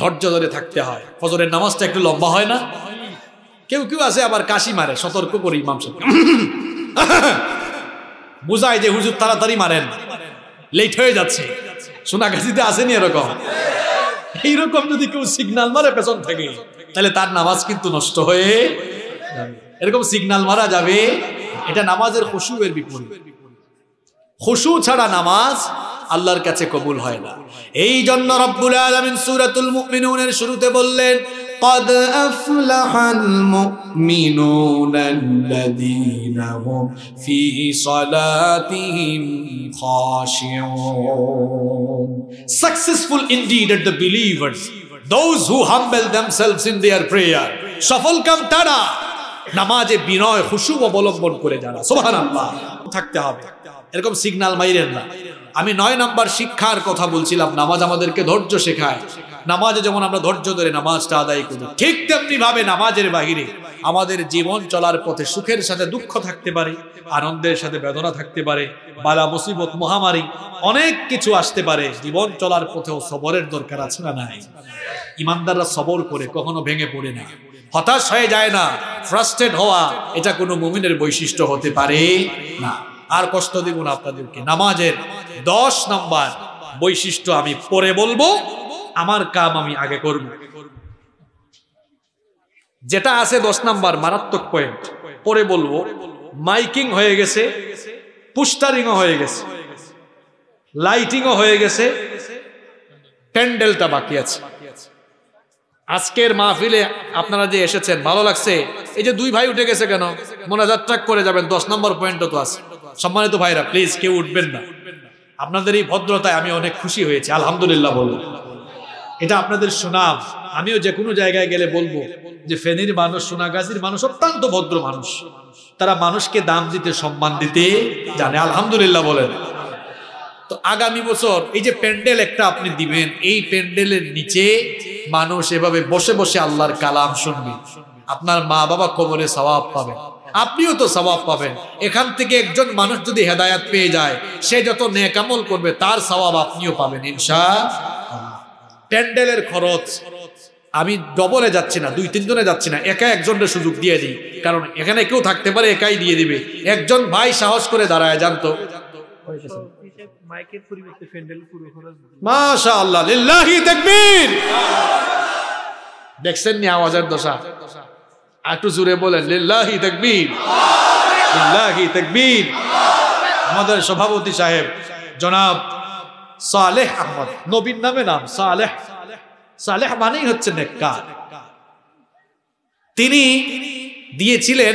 ধৈর্য ধরে থাকতে হয় ফজরের নামাজটা একটু লম্বা হয় না কেউ কেউ আছে আবার কাশি মারে সতর্ক করে ইমাম সাহেব <coughs> বুঝায় যে হুজুর তাড়াতাড়ি মারেন লেট হয়ে যাচ্ছে সোনাগাছিতে আসেনি এরকম এইরকম যদি কেউ সিগনাল মারে পেছন থেকে তাহলে তার নামাজ কিন্তু নষ্ট হয়ে এরকম সিগনাল মারা যাবে এটা নামাজের এর বিপরীত খসু ছাড়া নামাজ আল্লাহর কাছে কবুল হয় না এই জন্য রব্বুল আলমিন সুরাতুল মুমিনুনের শুরুতে বললেন قد أفلح المؤمنون الذين هم في صلاتهم خاشعون Successful indeed at the believers those who humble themselves in their prayer সফল কাম তারা নামাজে বিনয় খুশু অবলম্বন করে যারা সুবহানাল্লাহ থাকতে হবে এরকম সিগনাল মাইরেন না আমি নয় নাম্বার শিক্ষার কথা বলছিলাম নামাজ আমাদেরকে ধৈর্য শেখায় নামাজে যেমন আমরা ধৈর্য ধরে নামাজটা আদায় করি ঠিক ভাবে নামাজের বাহিরে আমাদের জীবন চলার পথে সুখের সাথে দুঃখ থাকতে পারে আনন্দের সাথে বেদনা থাকতে পারে বালা মুসিবত মহামারী অনেক কিছু আসতে পারে জীবন চলার পথেও সবরের দরকার আছে না নাই ইমানদাররা সবর করে কখনো ভেঙে পড়ে না হতাশ হয়ে যায় না ফ্রাস্টেড হওয়া এটা কোনো মুমিনের বৈশিষ্ট্য হতে পারে না আর কষ্ট দেব না আপনাদেরকে নামাজের দশ নাম্বার বৈশিষ্ট্য আমি পরে বলবো আমার কাম আমি আগে করব যেটা আছে দশ নাম্বার মারাত্মক পয়েন্ট পরে বলবো মাইকিং হয়ে গেছে পুস্টারিংও হয়ে গেছে লাইটিংও হয়ে গেছে প্যান্ডেলটা বাকি আছে আজকের মাহফিলে আপনারা যে এসেছেন ভালো লাগছে এই যে দুই ভাই উঠে গেছে কেন মনে ট্রাক করে যাবেন দশ নম্বর পয়েন্টও তো আছে সম্মানিত ভাইরা প্লিজ কেউ উঠবেন না আপনাদের এই ভদ্রতায় আমি অনেক খুশি হয়েছি আলহামদুলিল্লাহ বলুন এটা আপনাদের সুনাম আমিও যে কোনো জায়গায় গেলে বলবো যে ফেনীর মানুষ সোনাগাজির মানুষ অত্যন্ত ভদ্র মানুষ তারা মানুষকে দাম দিতে সম্মান দিতে জানে আলহামদুলিল্লাহ বলেন তো আগামী বছর এই যে প্যান্ডেল একটা আপনি দিবেন এই প্যান্ডেলের নিচে মানুষ এভাবে বসে বসে আল্লাহর কালাম শুনবে আপনার মা বাবা কবরে সবাব পাবে আপনিও তো সবাব পাবেন এখান থেকে একজন মানুষ যদি হেদায়াত পেয়ে যায় সে যত নেকামল করবে তার সবাব আপনিও পাবেন ইনশা প্যান্ডেলের খরচ আমি ডবলে যাচ্ছি না দুই তিনজনে যাচ্ছি না একা একজনের সুযোগ দিয়ে দিই কারণ এখানে কেউ থাকতে পারে একাই দিয়ে দিবে একজন ভাই সাহস করে দাঁড়ায় জানতো মাশা দেখবেন দেখছেন নি আওয়াজের দশা একটু জুড়ে বলেন লিল্লাহি তাকবীর লিল্লাহি তাকবীর আমাদের সভাপতি সাহেব জনাব সালেহ আহমদ নবীর নামে নাম সালেহ সালেহ মানেই হচ্ছে নেককার তিনি দিয়েছিলেন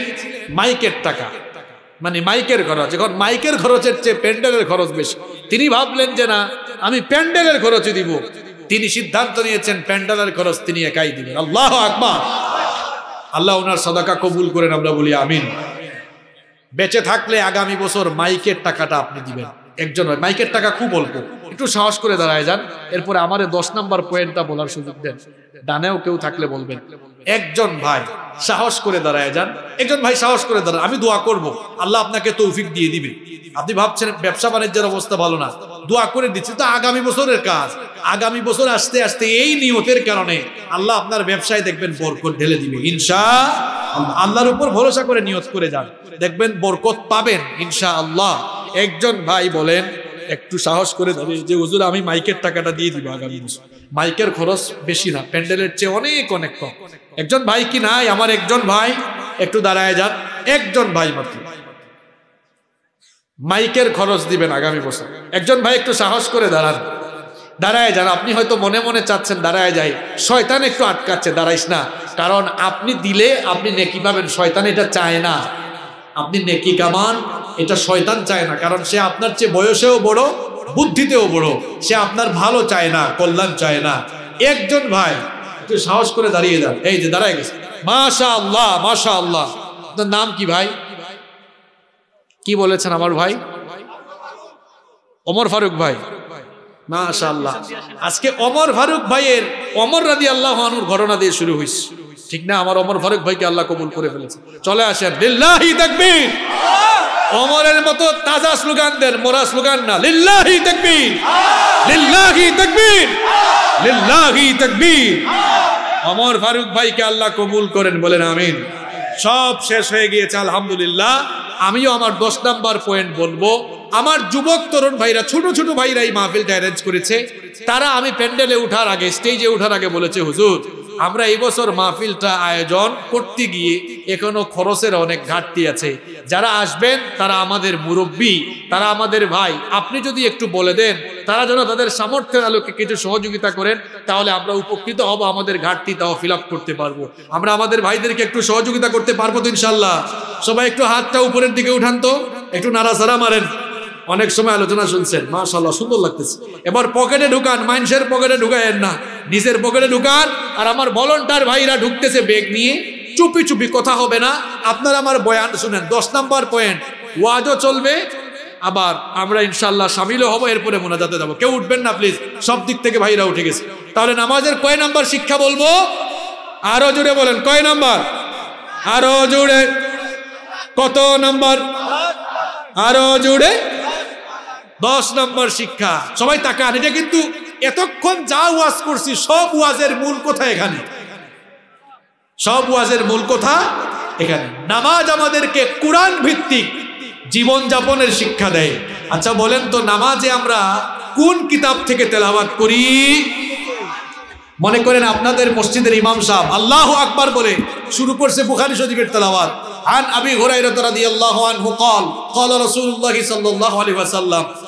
মাইকের টাকা মানে মাইকের খরচ এখন মাইকের খরচের চেয়ে প্যান্ডেলের খরচ বেশি তিনি ভাবলেন যে না আমি প্যান্ডেলের খরচ দিব তিনি সিদ্ধান্ত নিয়েছেন প্যান্ডেলের খরচ তিনি একাই দিবেন আল্লাহ আকবার আল্লাহ ওনার সদাকা কবুল করেন আমরা বলি আমিন বেঁচে থাকলে আগামী বছর মাইকের টাকাটা আপনি দিবেন একজন হয় মাইকের টাকা খুব অল্প একটু সাহস করে দাঁড়ায় যান এরপরে আমার দশ নাম্বার পয়েন্টটা বলার সুযোগ দেন ডানেও কেউ থাকলে বলবেন একজন ভাই সাহস করে দাঁড়ায় যান একজন ভাই সাহস করে দাঁড়ান আমি দোয়া করব আল্লাহ আপনাকে তৌফিক দিয়ে দিবে আপনি ভাবছেন ব্যবসা বাণিজ্যের অবস্থা ভালো না দোয়া করে দিচ্ছে তো আগামী বছরের কাজ আগামী বছর আসতে আসতে এই নিয়তের কারণে আল্লাহ আপনার ব্যবসায় দেখবেন বরকত ঢেলে দিবে ইনশা আল্লাহর উপর ভরসা করে নিয়ত করে যান দেখবেন বরকত পাবেন ইনশা আল্লাহ একজন ভাই বলেন একটু সাহস করে ধরে যে ওজুর আমি মাইকের টাকাটা দিয়ে দিব আগামী বছর মাইকের খরচ বেশি না প্যান্ডেলের চেয়ে অনেক অনেক কম একজন ভাই কি নাই আমার একজন ভাই একটু দাঁড়ায় যান একজন ভাই মাত্র মাইকের খরচ দিবেন আগামী বছর একজন ভাই একটু সাহস করে দাঁড়ান দাঁড়ায় যান আপনি হয়তো মনে মনে চাচ্ছেন দাঁড়ায় যাই শয়তান একটু আটকাচ্ছে দাঁড়াইস না কারণ আপনি দিলে আপনি নেকি পাবেন শয়তান এটা চায় না আপনি নেকি কামান এটা শয়তান চায় না কারণ সে আপনার চেয়ে বয়সেও বড় বুদ্ধিতেও বড় সে আপনার ভালো চায় না কল্যাণ চায় না একজন ভাই একটু সাহস করে দাঁড়িয়ে যান এই যে দাঁড়ায় গেছে মাশা আল্লাহ মাশা আল্লাহ আপনার নাম কি ভাই কি বলেছেন আমার ভাই ওমর ফারুক ভাই মাশাআল্লাহ আজকে অমর ফারুক ভাইয়ের ওমর রাদিয়াল্লাহু আনহুর ঘটনা দিয়ে শুরু হয়েছে ঠিক না আমার অমর ফারুক ভাইকে আল্লাহ কবুল করে ফেলেছে চলে আসেন লিল্লাহি আল্লাহ অমরের মতো তাজা স্লোগান মোরা স্লোগান না লিল্লাহি আল্লাহ লিল্লাহি আল্লাহ লিল্লাহি আল্লাহ অমর ফারুক ভাইকে আল্লাহ কবুল করেন বলেন আমিন সব শেষ হয়ে গিয়েছে আলহামদুলিল্লাহ আমিও আমার দশ নাম্বার পয়েন্ট বলবো আমার যুবক তরুণ ভাইরা ছোট ছোট ভাইরা এই মাহফিলটা অ্যারেঞ্জ করেছে তারা আমি প্যান্ডেলে উঠার আগে স্টেজে উঠার আগে বলেছে হুজুর আমরা এবছর মাহফিলটা আয়োজন করতে গিয়ে এখনো খরচের অনেক ঘাটতি আছে যারা আসবেন তারা আমাদের মুরব্বী তারা আমাদের ভাই আপনি যদি একটু বলে দেন তারা যেন তাদের সামর্থ্যের আলোকে কিছু সহযোগিতা করেন তাহলে আমরা উপকৃত হব আমাদের ঘাটতি তাও ফিল করতে পারবো আমরা আমাদের ভাইদেরকে একটু সহযোগিতা করতে পারবো তো ইনশাল্লাহ সবাই একটু হাতটা উপরের দিকে উঠান তো একটু নাড়াচাড়া মারেন অনেক সময় আলোচনা শুনছেন মাশাল্লাহ সুন্দর লাগতেছে এবার পকেটে ঢুকান মানুষের পকেটে ঢুকায়েন না নিজের পকেটে ঢুকান আর আমার ভলন্টার ভাইরা ঢুকতেছে বেগ নিয়ে চুপি চুপি কথা হবে না আপনারা আমার বয়ান শুনেন দশ নম্বর পয়েন্ট ওয়াজও চলবে আবার আমরা ইনশাল্লাহ সামিলও হবো এরপরে মোনাজাতে যাবো কেউ উঠবেন না প্লিজ সব দিক থেকে ভাইরা উঠে গেছে তাহলে নামাজের কয় নাম্বার শিক্ষা বলবো আরো জুড়ে বলেন কয় নাম্বার আরো জুড়ে কত নাম্বার আরো জুড়ে দশ নম্বর শিক্ষা সবাই তাকান এটা কিন্তু এতক্ষণ যা ওয়াজ করছি সব ওয়াজের মূল কথা এখানে সব ওয়াজের মূল কথা এখানে নামাজ আমাদেরকে কোরআন ভিত্তিক জীবন যাপনের শিক্ষা দেয় আচ্ছা বলেন তো নামাজে আমরা কোন কিতাব থেকে তেলাবাদ করি মনে করেন আপনাদের মসজিদের ইমাম সাহেব আল্লাহ আকবার বলে শুরু করছে বুখারি শরীফের তেলাওয়াত عن ابي ঘোরাই رضي দিয়ে আল্লাহ قال قال رسول الله صلى الله عليه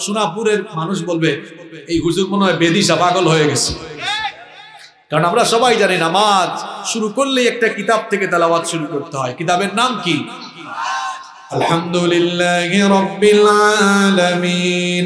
সোনাপুরের মানুষ বলবে এই হুজুর মনে হয় বেদিশা পাগল হয়ে গেছে কারণ আমরা সবাই জানি নামাজ শুরু করলেই একটা কিতাব থেকে তেলাওয়াত শুরু করতে হয় কিতাবের নাম কি আলহামদুলিল্লাহ রব্বিল আলামিন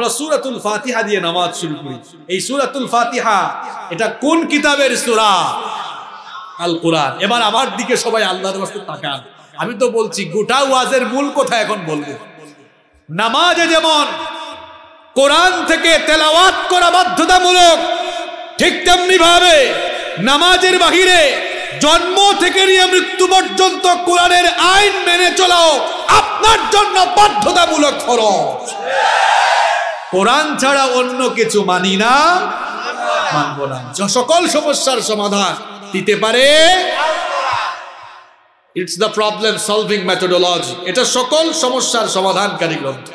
আমরা সুরাতুল ফাতিহা দিয়ে নামাজ শুরু করি এই সুরাতুল ফাতিহা এটা কোন কিতাবের সুরা আল কোরআন এবার আমার দিকে সবাই আল্লাহর বাস্তে তাকান আমি তো বলছি গোটা ওয়াজের মূল কথা এখন বলবো নামাজে যেমন কোরআন থেকে তেলাওয়াত করা বাধ্যতামূলক ঠিক তেমনি ভাবে নামাজের বাহিরে জন্ম থেকে নিয়ে মৃত্যু পর্যন্ত কোরআনের আইন মেনে চলাও আপনার জন্য বাধ্যতামূলক খরচ কোরআন ছাড়া অন্য কিছু মানি না মানব না সকল সমস্যার সমাধান দিতে পারে it's the problem solving methodology এটা সকল সমস্যার সমাধানকারী গ্রন্থ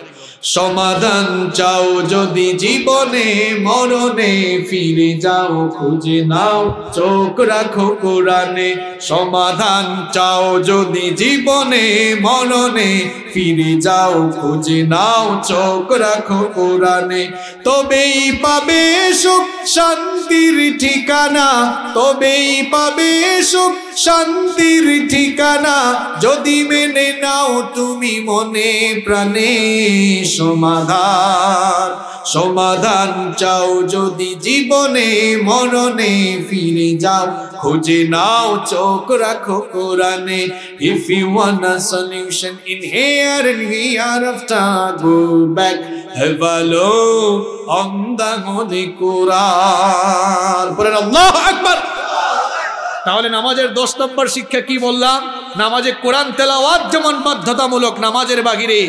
সমাধান চাও যদি জীবনে মরণে ফিরে যাও খুঁজে নাও চোখ রাখো কোরআনে সমাধান চাও যদি জীবনে মরণে ফিরে যাও খুঁজে নাও চোখ রাখো কোরআনে তবেই পাবে সুখ শান্তির ঠিকানা তবেই পাবে সুখ শান্তির ঠিকানা যদি মেনে নাও তুমি মনে প্রাণে সমাধান সমাধান চাও যদি জীবনে মরণে ফিরে যাও খুঁজে নাও চোখ রাখো কোরআনে if you want a solution in here and of টা go back have a look on the holy Quran পড়েন আল্লাহু আকবার তাহলে নামাজের দশ নম্বর শিক্ষা কি বললাম নামাজে কোরআন তেলাওয়াত যেমন বাধ্যতামূলক নামাজের বাহিরে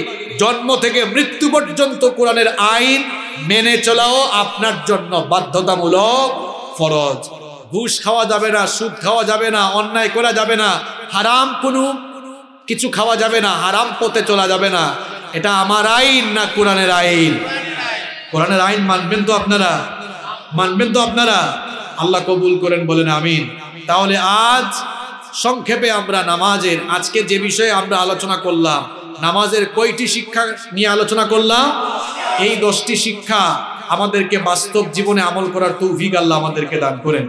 জন্ম থেকে মৃত্যু পর্যন্ত কোরআনের আইন মেনে চলাও আপনার জন্য বাধ্যতামূলক ফরজ ঘুষ খাওয়া যাবে না সুদ খাওয়া যাবে না অন্যায় করা যাবে না হারাম কোনো কিছু খাওয়া যাবে না হারাম পথে চলা যাবে না এটা আমার আইন না কোরআনের আইন কোরআনের আইন মানবেন তো আপনারা মানবেন তো আপনারা আল্লাহ কবুল করেন বলেন আমিন তাহলে আজ সংক্ষেপে আমরা নামাজের আজকে যে বিষয়ে আমরা আলোচনা করলাম নামাজের কয়টি শিক্ষা নিয়ে আলোচনা করলাম এই দশটি শিক্ষা আমাদেরকে বাস্তব জীবনে আমল করার তৌফিক আল্লাহ আমাদেরকে দান করেন